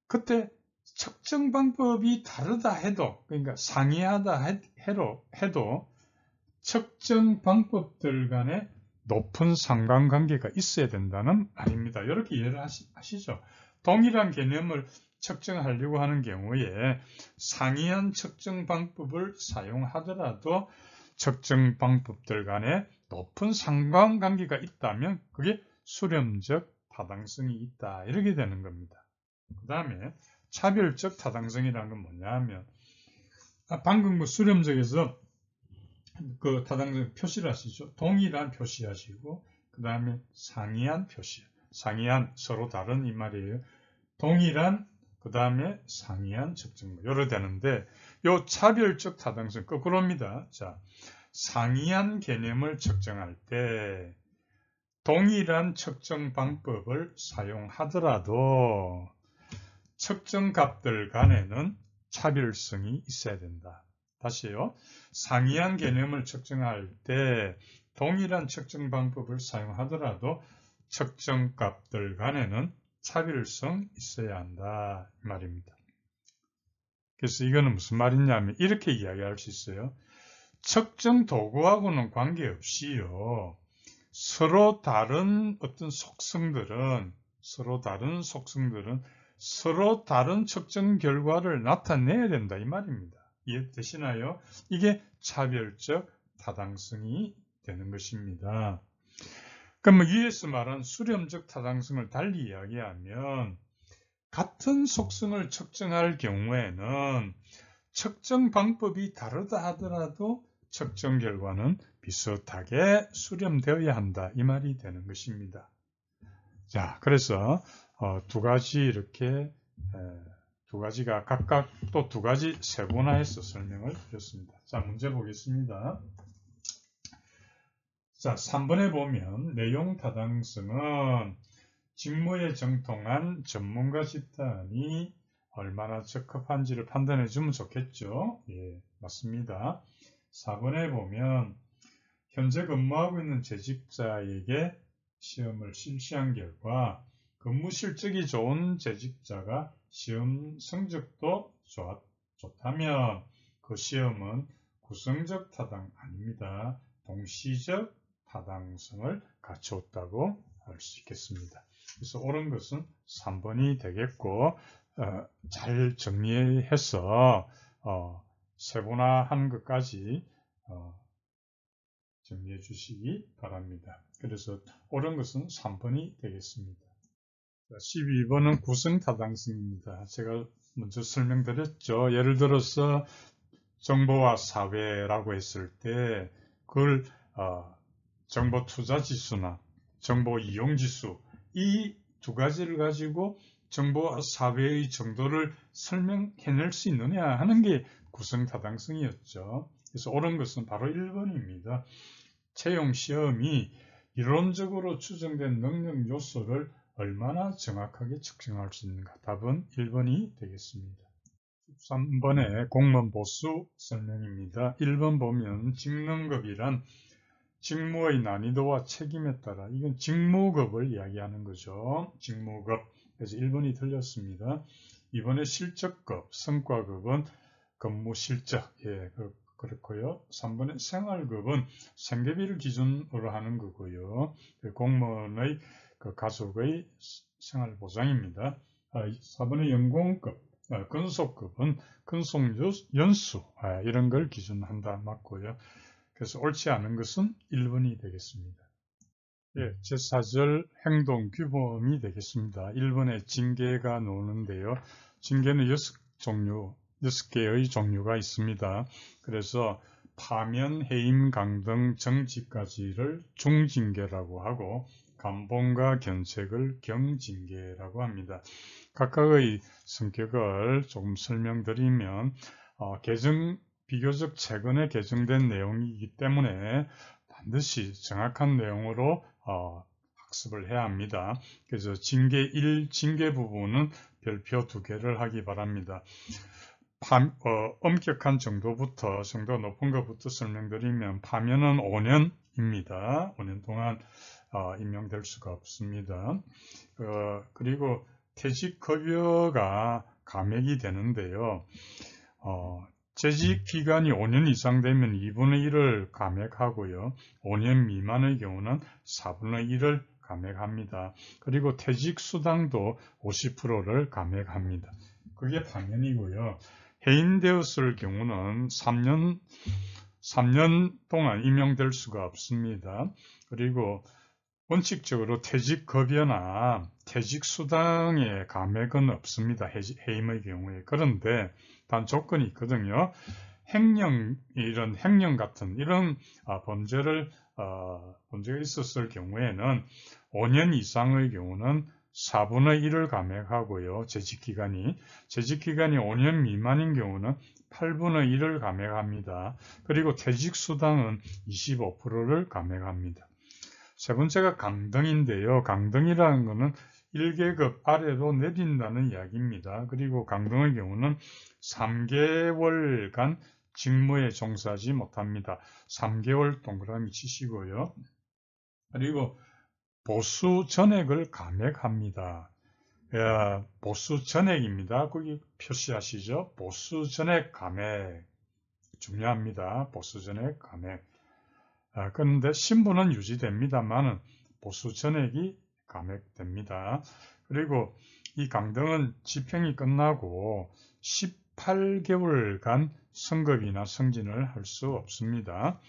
그때 측정 방법이 다르다 해도 그러니까 상이하다 해도, 해도 측정 방법들 간에 높은 상관관계가 있어야 된다는 말입니다. 이렇게 이해를 하시, 죠 동일한 개념을 측정하려고 하는 경우에 상이한 측정 방법을 사용하더라도 측정 방법들 간에 높은 상관관계가 있다면 그게 수렴적 타당성이 있다 이렇게 되는 겁니다. 그 다음에 차별적 타당성이라는 건 뭐냐 하면 아, 방금 그 수렴적에서 그 타당성 표시를 하시죠. 동일한 표시하시고 그 다음에 상이한 표시 상이한 서로 다른 이 말이에요. 동일한 그 다음에 상이한 적정부 요러 되는데 요 차별적 타당성 거꾸로입니다. 자 상이한 개념을 측정할 때 동일한 측정 방법을 사용하더라도 측정 값들 간에는 차별성이 있어야 된다. 다시요. 상이한 개념을 측정할 때 동일한 측정 방법을 사용하더라도 측정 값들 간에는 차별성 있어야 한다. 이 말입니다. 그래서 이거는 무슨 말이냐면 이렇게 이야기할 수 있어요. 측정 도구하고는 관계없이요. 서로 다른 어떤 속성들은 서로 다른 속성들은 서로 다른 측정 결과를 나타내야 된다 이 말입니다. 이해되시나요? 이게 차별적 타당성이 되는 것입니다. 그럼 위에서 뭐 말한 수렴적 타당성을 달리 이야기하면 같은 속성을 측정할 경우에는 측정 방법이 다르다 하더라도 측정 결과는 비슷하게 수렴되어야 한다. 이 말이 되는 것입니다. 자, 그래서 어, 두 가지 이렇게 두 가지가 각각 또 두 가지 세분화해서 설명을 드렸습니다. 자, 문제 보겠습니다. 자, 3번에 보면 내용 타당성은 직무에 정통한 전문가 집단이 얼마나 적합한지를 판단해 주면 좋겠죠. 예, 맞습니다. 4번에 보면 현재 근무하고 있는 재직자에게 시험을 실시한 결과 근무 실적이 좋은 재직자가 시험 성적도 좋았, 좋다면 그 시험은 구성적 타당 아닙니다. 동시적 타당성을 갖추었다고 할 수 있겠습니다. 그래서 옳은 것은 3번이 되겠고 어, 잘 정리해서 어, 세분화한 것까지 어, 정리해 주시기 바랍니다. 그래서 옳은 것은 3번이 되겠습니다. 12번은 구성 타당성입니다. 제가 먼저 설명드렸죠. 예를 들어서 정보와 사회라고 했을 때 그걸 어, 정보 투자 지수나 정보 이용 지수 이 두 가지를 가지고 정보와 사회의 정도를 설명해낼 수 있느냐 하는 게 구성타당성이었죠. 그래서 옳은 것은 바로 1번입니다. 채용시험이 이론적으로 추정된 능력 요소를 얼마나 정확하게 측정할 수 있는가? 답은 1번이 되겠습니다. 13번의 공무원 보수 설명입니다. 1번 보면 직능급이란 직무의 난이도와 책임에 따라 이건 직무급을 이야기하는 거죠. 직무급 그래서 1번이 틀렸습니다. 이번에 실적급, 성과급은 근무 실적, 예, 그, 그렇고요. 3번에 생활급은 생계비를 기준으로 하는 거고요. 그 공무원의 그 가족의 생활보장입니다. 4번에 아, 연공급, 아, 근속급은 근속 연수 아, 이런 걸 기준한다 맞고요. 그래서 옳지 않은 것은 1번이 되겠습니다. 예, 제4절 행동 규범이 되겠습니다. 1번에 징계가 나오는데요. 징계는 6 종류, 6개의 종류가 있습니다. 그래서 파면, 해임, 강등, 정지까지를 중징계라고 하고 감봉과 견책을 경징계라고 합니다. 각각의 성격을 조금 설명드리면 어, 개정 비교적 최근에 개정된 내용이기 때문에 반드시 정확한 내용으로 어, 학습을 해야 합니다. 그래서 징계 1, 징계 부분은 별표 두 개를 하기 바랍니다. 파, 어, 엄격한 정도부터 정도 높은 것부터 설명드리면 파면은 5년입니다. 5년 동안 어, 임명될 수가 없습니다. 어, 그리고 퇴직급여가 감액이 되는데요. 어, 재직 기간이 5년 이상 되면 2분의 1을 감액하고요. 5년 미만의 경우는 4분의 1을 감액합니다. 그리고 퇴직 수당도 50%를 감액합니다. 그게 당연이고요. 해임되었을 경우는 3년 3년 동안 임용될 수가 없습니다. 그리고 원칙적으로 퇴직급여나 퇴직수당의 감액은 없습니다. 해임의 경우에. 그런데 단 조건이 있거든요. 행령 이런 행령 같은 이런 아, 범죄를 어, 범죄가 있었을 경우에는 5년 이상의 경우는 4분의 1을 감액하고요. 재직기간이 재직기간이 5년 미만인 경우는 8분의 1을 감액합니다. 그리고 퇴직수당은 25%를 감액합니다. 세 번째가 강등인데요. 강등이라는 것은 1계급 아래로 내린다는 이야기입니다. 그리고 강등의 경우는 3개월간 직무에 종사하지 못합니다. 3개월 동그라미 치시고요. 그리고 보수 전액을 감액합니다. 예, 보수 전액입니다. 거기 표시하시죠. 보수 전액 감액. 중요합니다. 보수 전액 감액. 아, 그런데 신분은 유지됩니다만 보수 전액이 감액됩니다. 그리고 이 강등은 집행이 끝나고 18개월간 승급이나 승진을 할 수 없습니다.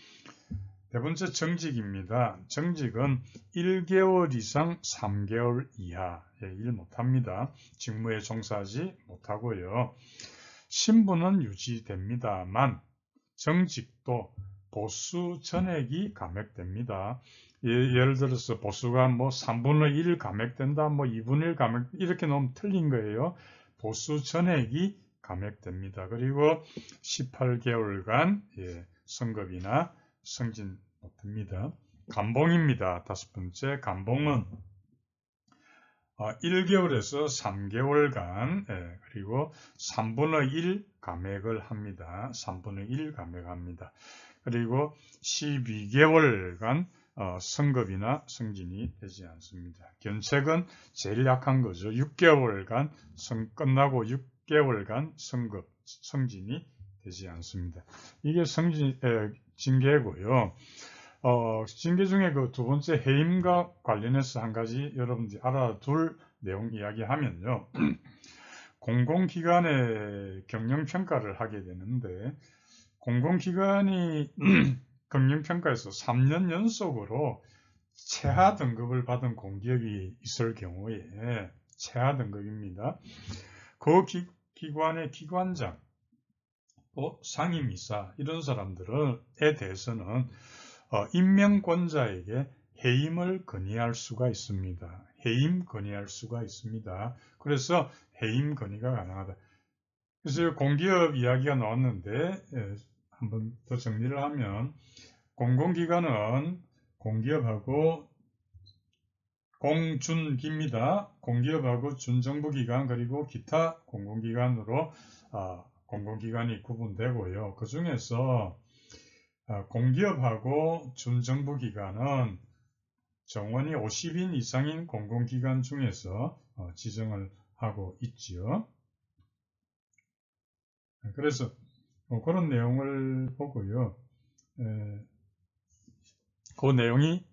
네 번째 정직입니다. 정직은 1개월 이상 3개월 이하 예, 일 못합니다. 직무에 종사하지 못하고요. 신분은 유지됩니다만 정직도 보수 전액이 감액됩니다. 예, 예를 들어서 보수가 뭐 3분의 1 감액된다, 뭐 2분의 1 감액, 이렇게 놓으면 틀린 거예요. 보수 전액이 감액됩니다. 그리고 18개월간 예, 성급이나 승진 못합니다. 감봉입니다. 다섯 번째 감봉은 1개월에서 아, 3개월간 예, 그리고 3분의 1 감액을 합니다. 3분의 1 감액합니다. 그리고 12개월간 어, 성급이나 승진이 되지 않습니다. 견책은 제일 약한 거죠. 6개월간 성, 끝나고 6개월간 성급, 승진이 되지 않습니다. 이게 성진, 에, 징계고요. 어, 징계 중에 그 두 번째 해임과 관련해서 한 가지 여러분들이 알아둘 내용 이야기하면요. [CLEARS THROAT] 공공기관의 경영평가를 하게 되는데, 공공기관이 [CLEARS THROAT] 금융평가에서 3년 연속으로 최하 등급을 받은 공기업이 있을 경우에 최하 등급입니다. 그 기, 기관의 기관장, 또 상임이사 이런 사람들에 대해서는 어, 임명권자에게 해임을 건의할 수가 있습니다. 해임 건의할 수가 있습니다. 그래서 해임 건의가 가능하다. 그래서 공기업 이야기가 나왔는데 예, 한번 더 정리를 하면 공공기관은 공기업하고 공준기입니다. 공기업하고 준정부기관 그리고 기타 공공기관으로 아, 공공기관이 구분되고요. 그 중에서 아, 공기업하고 준정부기관은 정원이 50인 이상인 공공기관 중에서 어, 지정을 하고 있지요. 그래서 뭐 그런 내용을 보고요. 에, 그 내용이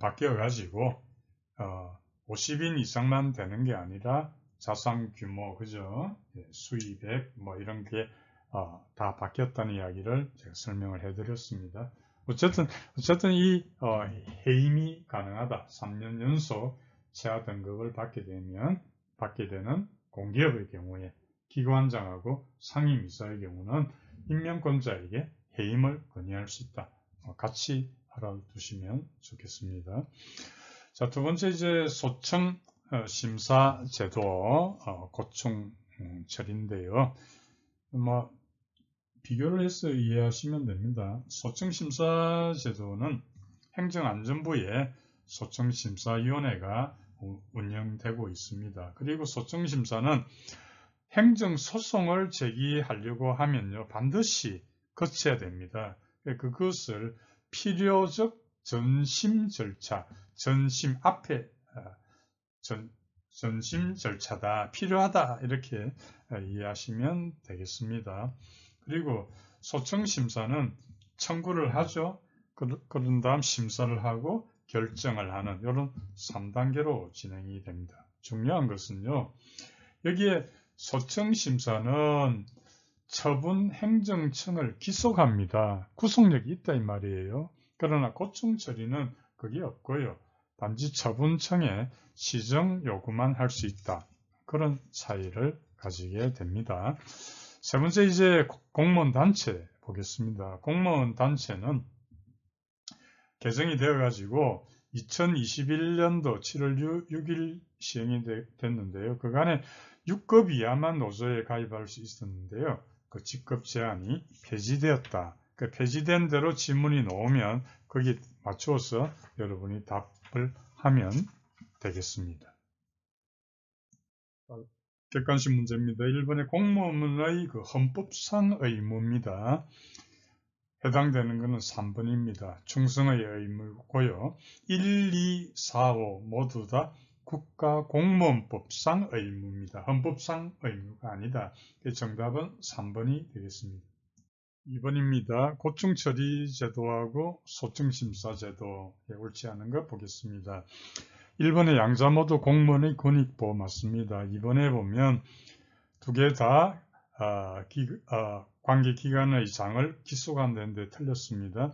바뀌어 가지고 어, 50인 이상만 되는 게 아니라 자산 규모 그죠 예, 수입액 뭐 이런 게다 어, 바뀌었다는 이야기를 제가 설명을 해드렸습니다. 어쨌든 어쨌든 이 어, 해임이 가능하다. 3년 연속 최하 등급을 받게 되면 받게 되는 공기업의 경우에 기관장하고 상임이사의 경우는 임명권자에게 해임을 건의할 수 있다. 어, 같이 알아두시면 좋겠습니다. 자, 두 번째 이제 소청 어, 심사 제도 어, 고충 음, 처리인데요. 뭐 비교를 해서 이해하시면 됩니다. 소청 심사 제도는 행정안전부의 소청 심사위원회가 운영되고 있습니다. 그리고 소청 심사는 행정소송을 제기하려고 하면요. 반드시 거쳐야 됩니다. 그 그것을 필요적 전심 절차, 전심 앞에 아, 전, 전심 절차다, 필요하다 이렇게 아, 이해하시면 되겠습니다. 그리고 소청심사는 청구를 하죠. 그, 그런 다음 심사를 하고 결정을 하는 이런 3단계로 진행이 됩니다. 중요한 것은요. 여기에 소청심사는 처분 행정청을 기속합니다. 구속력이 있다 이 말이에요. 그러나 고충 처리는 그게 없고요. 단지 처분청에 시정 요구만 할 수 있다. 그런 차이를 가지게 됩니다. 세 번째 이제 공무원 단체 보겠습니다. 공무원 단체는 개정이 되어 가지고 2021년도 7월 6일 시행이 됐는데요. 그간에 6급 이하만 노조에 가입할 수 있었는데요. 그 직급 제한이 폐지되었다. 그 폐지된 대로 지문이 나오면 거기에 맞추어서 여러분이 답을 하면 되겠습니다. 객관식 문제입니다. 1번의 공무원의 그 헌법상 의무입니다. 해당되는 것은 3번입니다. 충성의 의무고요. 1, 2, 4, 5 모두 다 국가공무원법상 의무입니다. 헌법상 의무가 아니다. 그 정답은 3번이 되겠습니다. 2번입니다. 고충처리 제도하고 소증심사 제도 옳지 않은 거 보겠습니다. 1번에 양자 모두 공무원의 권익보호 맞습니다. 2번에 보면 두 개다 아, 아, 관계기관의 장을 기소가 안 되는데 틀렸습니다.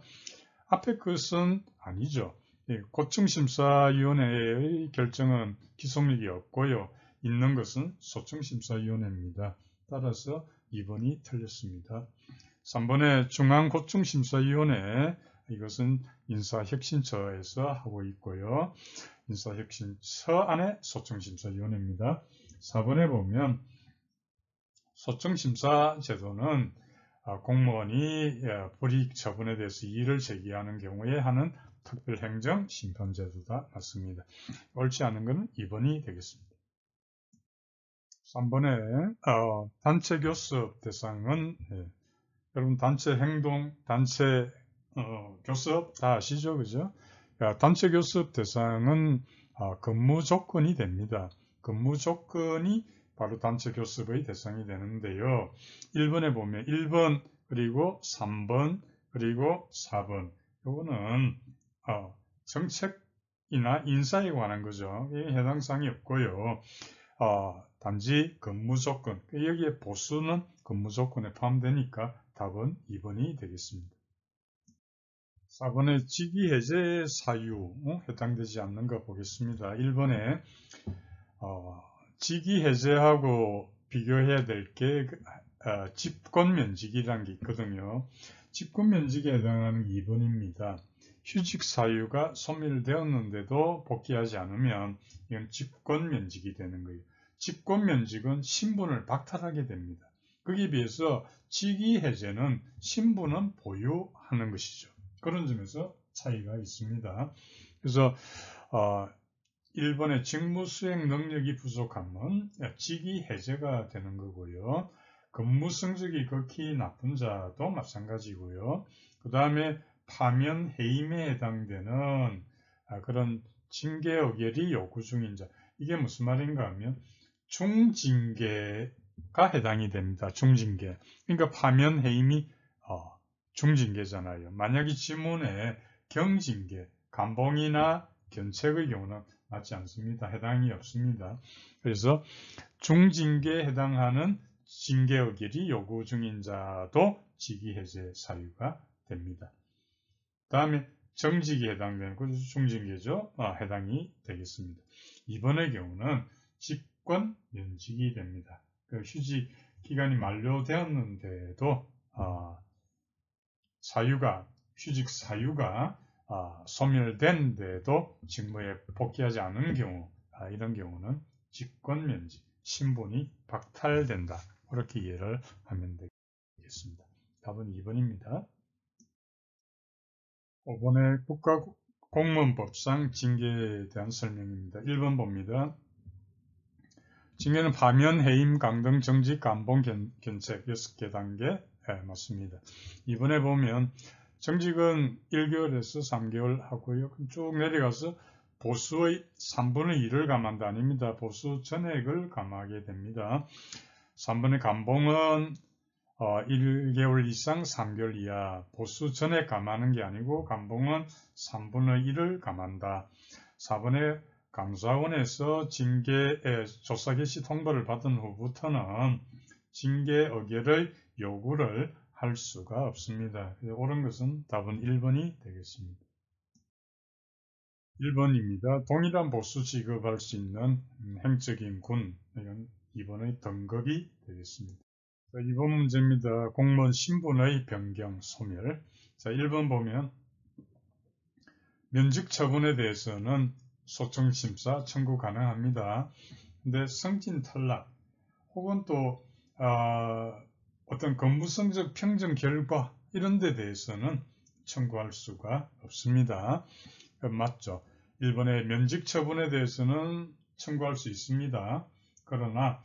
앞에 것은 아니죠. 예, 고충심사위원회의 결정은 기소력이 없고요. 있는 것은 소충심사위원회입니다 따라서 2번이 틀렸습니다. 3번에 중앙고충심사위원회 이것은 인사혁신처에서 하고 있고요. 인사혁신처 안에 소청심사위원회입니다. 4번에 보면 소청심사 제도는 아, 공무원이 아, 불이익 처분에 대해서 이의를 제기하는 경우에 하는 특별행정 심판제도다 맞습니다. 옳지 않은 것은 2번이 되겠습니다. 3번에 어, 단체 교섭 대상은 예, 여러분 단체 행동, 단체 어, 교섭 다 아시죠? 그죠? 야, 단체 교섭 대상은 아, 근무 조건이 됩니다. 근무 조건이 바로 단체 교습의 대상이 되는데요. 1번에 보면 1번 그리고 3번 그리고 4번 요거는 어, 정책이나 인사에 관한 거죠. 해당 사항이 없고요. 어, 단지 근무 조건, 여기에 보수는 근무 조건에 포함되니까 답은 2번이 되겠습니다. 4번에 직위 해제 사유 어? 해당되지 않는가 보겠습니다. 1번에 어, 직위 해제하고 비교해야 될게 어, 집권 면직이라는 게 있거든요. 집권 면직에 해당하는 2번입니다. 휴직 사유가 소멸되었는데도 복귀하지 않으면 이건 집권 면직이 되는 거예요. 집권 면직은 신분을 박탈하게 됩니다. 거기에 비해서 직위 해제는 신분은 보유하는 것이죠. 그런 점에서 차이가 있습니다. 그래서 어, 일본의 직무 수행 능력이 부족하면 직위 해제가 되는 거고요. 근무 성적이 극히 나쁜 자도 마찬가지고요. 그 다음에 파면해임에 해당되는 아, 그런 징계 의결이 요구 중인 자. 이게 무슨 말인가 하면 중징계가 해당이 됩니다. 중징계. 그러니까 파면해임이 어, 중징계잖아요. 만약 에 지문에 경징계, 감봉이나 견책의 경우는 맞지 않습니다. 해당이 없습니다. 그래서 중징계에 해당하는 징계 의결이 요구 중인 자도 직위해제 사유가 됩니다. 다음에 정직에 해당되는 것이 중징계죠. 아, 해당이 되겠습니다. 이번의 경우는 직권 면직이 됩니다. 그 휴직 기간이 만료되었는데도 아, 사유가 휴직 사유가 아, 소멸된데도 직무에 복귀하지 않은 경우 아, 이런 경우는 직권 면직 신분이 박탈된다. 그렇게 이해를 하면 되겠습니다. 답은 2번입니다. 5번의 국가 공무원법상 징계에 대한 설명입니다. 1번 봅니다. 징계는 파면, 해임, 강등, 정직, 감봉, 견, 책 6개 단계 네, 맞습니다. 이번에 보면 정직은 1개월에서 3개월 하고요. 쭉 내려가서 보수의 3분의 1을 감한다 아닙니다. 보수 전액을 감하게 됩니다. 3번의 감봉은 어, 1개월 이상 3개월 이하 보수 전에 감하는 게 아니고 감봉은 3분의 1을 감한다. 4번에 감사원에서 징계 조사 개시 통보를 받은 후부터는 징계 의결의 요구를 할 수가 없습니다. 옳은 것은 답은 1번이 되겠습니다. 1번입니다. 동일한 보수 지급할 수 있는 행적인 군, 이건 2번의 등급이 되겠습니다. 자, 이번 문제입니다. 공무원 신분의 변경, 소멸. 자, 1번 보면 면직 처분에 대해서는 소청 심사 청구 가능합니다. 근데 성진 탈락 혹은 또 어, 어떤 근무 성적 평정 결과 이런 데 대해서는 청구할 수가 없습니다. 그 맞죠? 일본의 면직 처분에 대해서는 청구할 수 있습니다. 그러나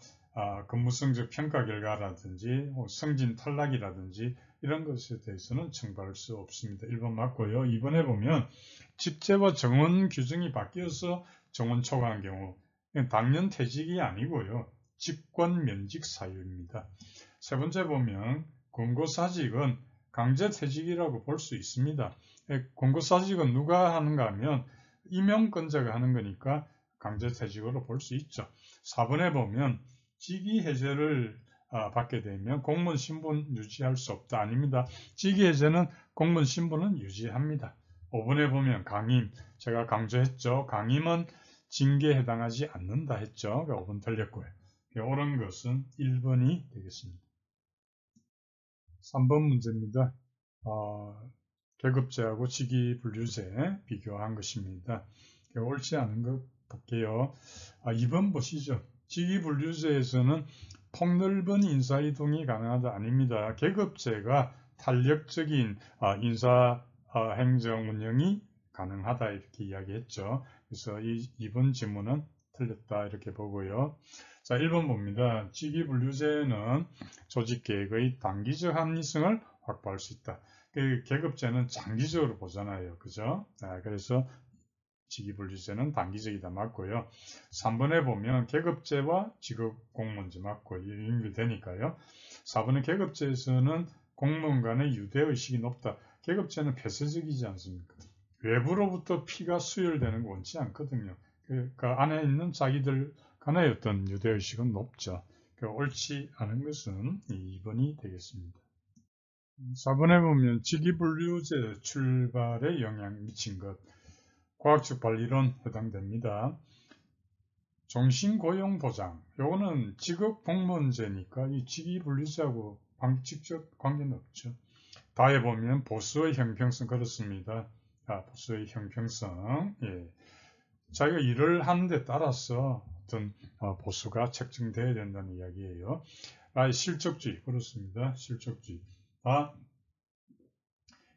근무성적 아, 그 평가 결과라든지 뭐 승진 탈락이라든지 이런 것에 대해서는 청구할 수 없습니다. 1번 맞고요. 2번 에보면 집제와 정원 규정이 바뀌어서 정원 초과한 경우 당연 퇴직이 아니고요. 직권 면직 사유입니다. 세 번째 보면 권고사직은 강제퇴직이라고 볼 수 있습니다. 예, 권고사직은 누가 하는가 하면 임용권자가 하는 거니까 강제퇴직으로 볼 수 있죠. 4번에 보면 직위 해제를 아, 받게 되면 공무원 신분 유지할 수 없다. 아닙니다. 직위 해제는 공무원 신분은 유지합니다. 5번에 보면 강임, 제가 강조했죠. 강임은 징계에 해당하지 않는다 했죠. 5번 그 틀렸고요. 그 옳은 것은 1번이 되겠습니다. 3번 문제입니다. 어, 계급제하고 직위분류제 비교한 것입니다. 그 옳지 않은 것 볼게요. 아, 2번 보시죠. 직위분류제에서는 폭넓은 인사이동이 가능하다 아닙니다. 계급제가 탄력적인 어, 인사 어, 행정 운영이 가능하다 이렇게 이야기했죠. 그래서 이, 이번 질문은 틀렸다 이렇게 보고요. 자 1번 봅니다. 직위분류제는 조직계획의 단기적 합리성을 확보할 수 있다. 그 계급제는 장기적으로 보잖아요. 그죠? 아, 그래서 직위분리제는 단기적이다 맞고요. 3번에 보면 계급제와 직업공문제 맞고 연결되니까요. 4번은 계급제에서는 공무원 간의 유대의식이 높다. 계급제는 폐쇄적이지 않습니까? 외부로부터 피가 수혈되는 거 원치 않거든요. 그러니까 안에 있는 자기들 간의 어떤 유대의식은 높죠. 그 옳지 않은 것은 2번이 되겠습니다. 4번에 보면 직위분류제 출발에 영향 미친 것. 과학적 발리론 해당됩니다. 종신고용보장 요거는 직업공무원제니까 이 직위분리제하고 직접 관계는 없죠. 다해 보면 보수의 형평성 그렇습니다. 아, 보수의 형평성 예. 자기가 일을 하는 데 따라서 어떤 어, 보수가 책정돼야 된다는 이야기예요. 아, 실적주의 그렇습니다. 실적주의 아,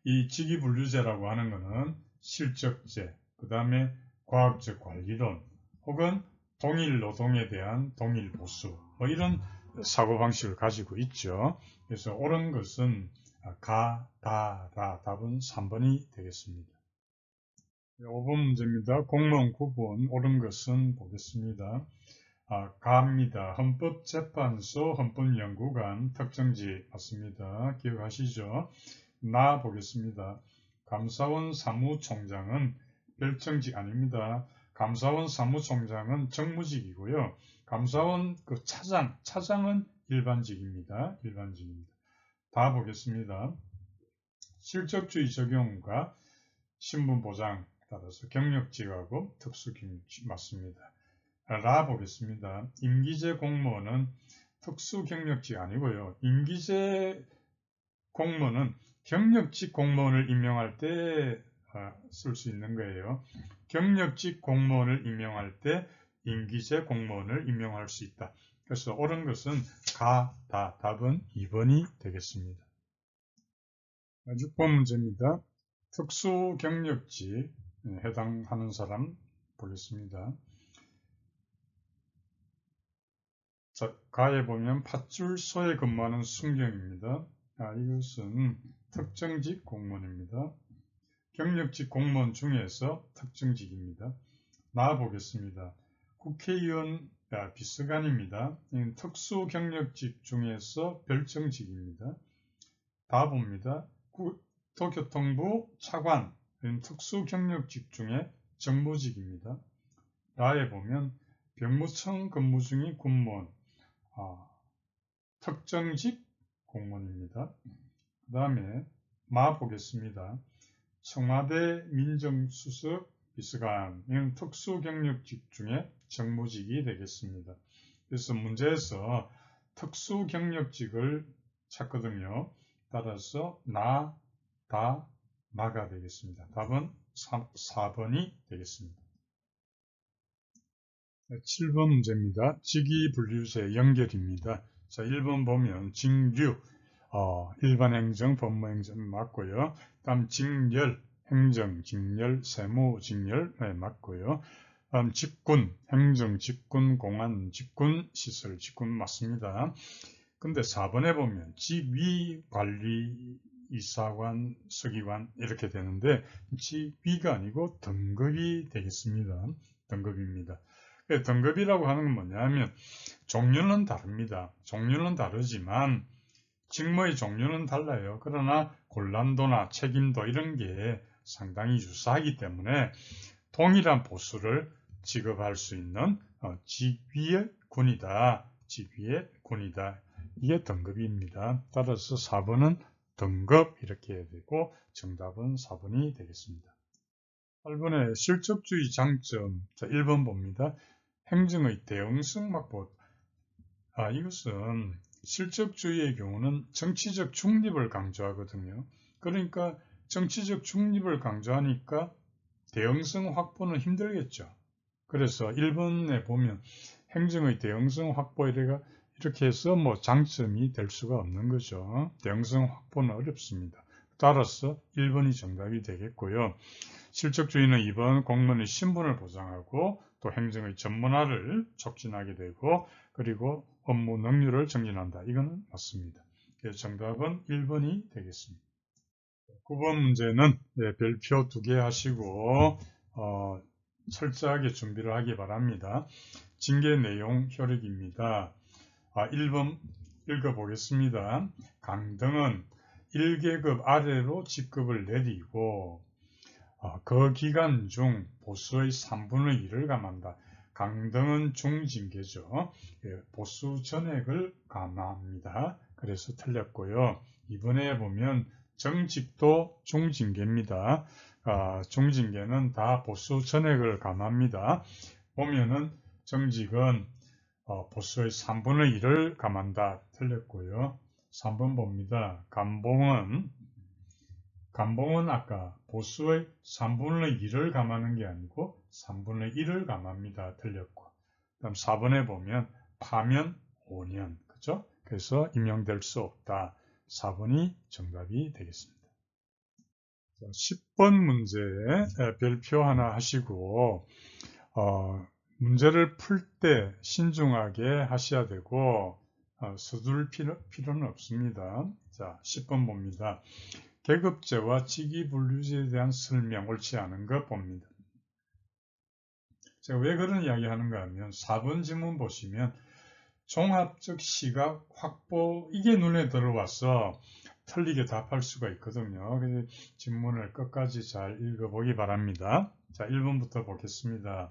이 직위분류제라고 하는 것은 실적제 그 다음에 과학적 관리론 혹은 동일 노동에 대한 동일 보수 뭐 이런 사고방식을 가지고 있죠. 그래서 옳은 것은 가, 다, 라 답은 3번이 되겠습니다. 5번 문제입니다. 공무원 구분 옳은 것은 보겠습니다. 아, 입니다 헌법재판소 헌법연구관 특정지 맞습니다. 기억하시죠? 나 보겠습니다. 감사원 사무총장은 멸청직 아닙니다. 감사원 사무총장은 정무직이고요. 감사원 그 차장, 차장은 일반직입니다. 일반직입니다. 다 보겠습니다. 실적주의 적용과 신분보장 따라서 경력직하고 특수경직 력 맞습니다. 라 보겠습니다. 임기제 공무원은 특수경력직 아니고요. 임기제 공무원은 경력직 공무원을 임명할 때 아, 쓸수 있는 거예요. 경력직 공무원을 임명할 때 임기제 공무원을 임명할 수 있다. 그래서 옳은 것은 가, 다, 답은 2번이 되겠습니다. 6번 문제입니다. 특수 경력직 예, 해당하는 사람 보겠습니다. 자, 가에 보면 팥줄소에 근무하는 순경입니다. 아, 이것은 특정직 공무원입니다. 경력직 공무원 중에서 특정직입니다 나와보겠습니다. 국회의원 아, 비서관입니다. 특수 경력직 중에서 별정직입니다. 다봅니다 국토교통부 차관, 특수 경력직 중에 정무직입니다. 나에 보면 병무청 근무 중인 군무원, 아, 특정직 공무원입니다. 그 다음에 마 보겠습니다. 청와대 민정수석 비서관은 특수경력직 중에 정무직이 되겠습니다. 그래서 문제에서 특수경력직을 찾거든요. 따라서 나, 다, 마가 되겠습니다. 답은 3, 4번이 되겠습니다. 7번 문제입니다. 직위분류세 연결입니다. 자, 1번 보면 직류, 어, 일반 행정, 법무 행정 맞고요. 다음 직렬, 행정, 직렬, 세무, 직렬 네, 맞고요. 다음 직군, 행정, 직군, 공안, 직군, 시설, 직군 맞습니다. 근데 4번에 보면 지위 관리 이사관, 서기관 이렇게 되는데 지위가 아니고 등급이 되겠습니다. 등급입니다. 등급이라고 하는 건 뭐냐면 종류는 다릅니다. 종류는 다르지만 직무의 종류는 달라요. 그러나 곤란도나 책임도 이런 게 상당히 유사하기 때문에 동일한 보수를 지급할 수 있는 어, 직위의 군이다. 직위의 군이다. 이게 등급입니다. 따라서 4번은 등급 이렇게 해야 되고 정답은 4번이 되겠습니다. 8번에 실적주의 장점 자 1번 봅니다. 행정의 대응성 막보 아, 이것은 실적주의의 경우는 정치적 중립을 강조하거든요. 그러니까 정치적 중립을 강조하니까 대응성 확보는 힘들겠죠. 그래서 일본에 보면 행정의 대응성 확보 이래가 이렇게 해서 뭐 장점이 될 수가 없는 거죠. 대응성 확보는 어렵습니다. 따라서 1번이 정답이 되겠고요. 실적주의는 2번 공무원의 신분을 보장하고 또 행정의 전문화를 촉진하게 되고 그리고 업무 능률을 증진한다이거는 맞습니다. 그래서 정답은 1번이 되겠습니다. 9번 문제는 네, 별표 두 개 하시고 어, 철저하게 준비를 하기 바랍니다. 징계 내용 효력입니다. 아, 1번 읽어보겠습니다. 강등은 1계급 아래로 직급을 내리고 어, 그 기간 중 보수의 3분의 1을 감한다. 강등은 중징계죠. 예, 보수 전액을 감화합니다. 그래서 틀렸고요. 이번에 보면 정직도 중징계입니다. 아, 중징계는 다 보수 전액을 감합니다. 보면은 정직은 어, 보수의 3분의 1을 감한다. 틀렸고요. 3번 봅니다. 감봉은 감봉은 아까 보수의 3분의 1을 감하는 게 아니고 3분의 1을 감합니다. 틀렸고. 그럼 4번에 보면 파면 5년. 그죠? 그래서 임명될 수 없다. 4번이 정답이 되겠습니다. 10번 문제에 별표 하나 하시고 어, 문제를 풀 때 신중하게 하셔야 되고 어, 서둘 필요, 는 없습니다. 자, 10번 봅니다. 계급제와 직위분류제에 대한 설명 옳지 않은것 봅니다. 제가 왜 그런 이야기 하는가 하면 4번 지문 보시면 종합적 시각 확보 이게 눈에 들어와서 틀리게 답할 수가 있거든요. 그래서 질문을 끝까지 잘 읽어보기 바랍니다. 자, 1번부터 보겠습니다.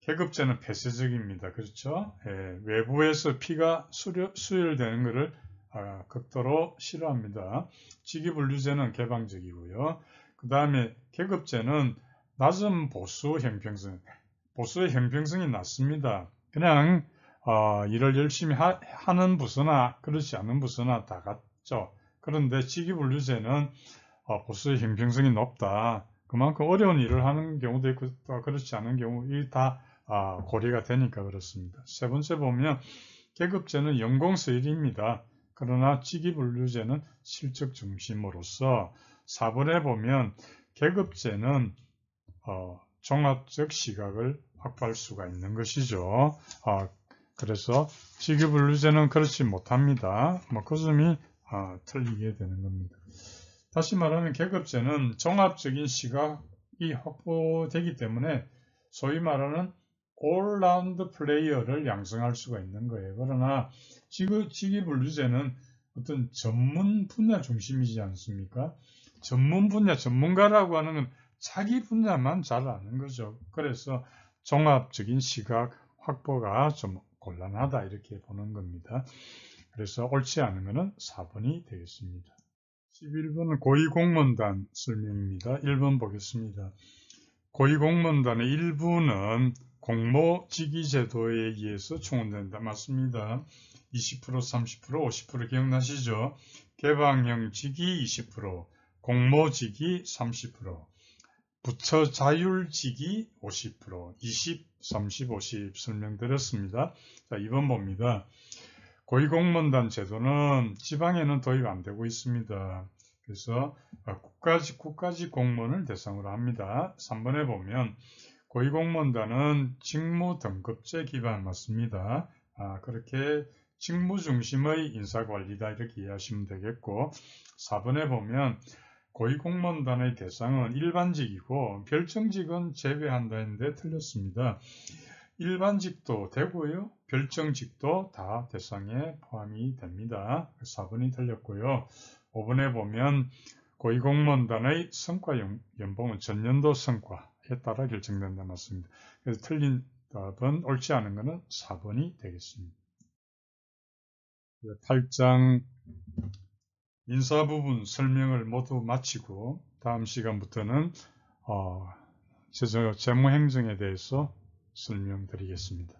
계급제는 폐쇄적입니다. 그렇죠? 예, 외부에서 피가 수려, 수혈되는 것을 아, 극도로 싫어합니다. 직위분류제는 개방적이고요. 그 다음에 계급제는 낮은 보수 형평성, 보수의 형평성이 낮습니다. 그냥 어, 일을 열심히 하, 는 부서나 그렇지 않은 부서나 다 같죠. 그런데 직위분류제는 어, 보수의 형평성이 높다. 그만큼 어려운 일을 하는 경우도 있고 또 그렇지 않은 경우 이다 아, 고리가 되니까 그렇습니다. 세 번째 보면 계급제는 연공서일입니다. 그러나 직위분류제는 실적 중심으로서 4번에 보면 계급제는 어, 종합적 시각을 확보할 수가 있는 것이죠. 어, 그래서 직위분류제는 그렇지 못합니다. 뭐그 점이 어, 아, 틀리게 되는 겁니다. 다시 말하면 계급제는 종합적인 시각이 확보되기 때문에 소위 말하는 올라운드 플레이어를 양성할 수가 있는 거예요. 그러나 지기 분류제는 어떤 전문 분야 중심이지 않습니까? 전문 분야, 전문가라고 하는 건 자기 분야만 잘 아는 거죠. 그래서 종합적인 시각 확보가 좀 곤란하다 이렇게 보는 겁니다. 그래서 옳지 않은 것은 4번이 되겠습니다. 11번은 고위공무원단 설명입니다. 1번 보겠습니다. 고위공무원단의 일부는 공모지기 제도에 의해서 충원된다 맞습니다. 20%, 30%, 50% 기억나시죠? 개방형 지기 20%, 공모지기 30%, 부처 자율지기 50%, 20, 30, 50 설명드렸습니다. 자, 2번 봅니다. 고위공무원단 제도는 지방에는 도입 안 되고 있습니다. 그래서 국가직, 국가직 공무원을 대상으로 합니다. 3번에 보면 고위공무원단은 직무 등급제 기반 맞습니다. 아, 그렇게 직무 중심의 인사관리다 이렇게 이해하시면 되겠고 4번에 보면 고위공무원단의 대상은 일반직이고 별정직은 제외한다 했는데 틀렸습니다. 일반직도 되고요. 별정직도 다 대상에 포함이 됩니다. 4번이 틀렸고요. 5번에 보면 고위공무원단의 성과 연봉은 전년도 성과 따라 결정된다 맞습니다. 그래서 틀린 답은 옳지 않은 것은 4번이 되겠습니다. 8장 인사 부분 설명을 모두 마치고 다음 시간부터는 어, 재무 행정에 대해서 설명드리겠습니다.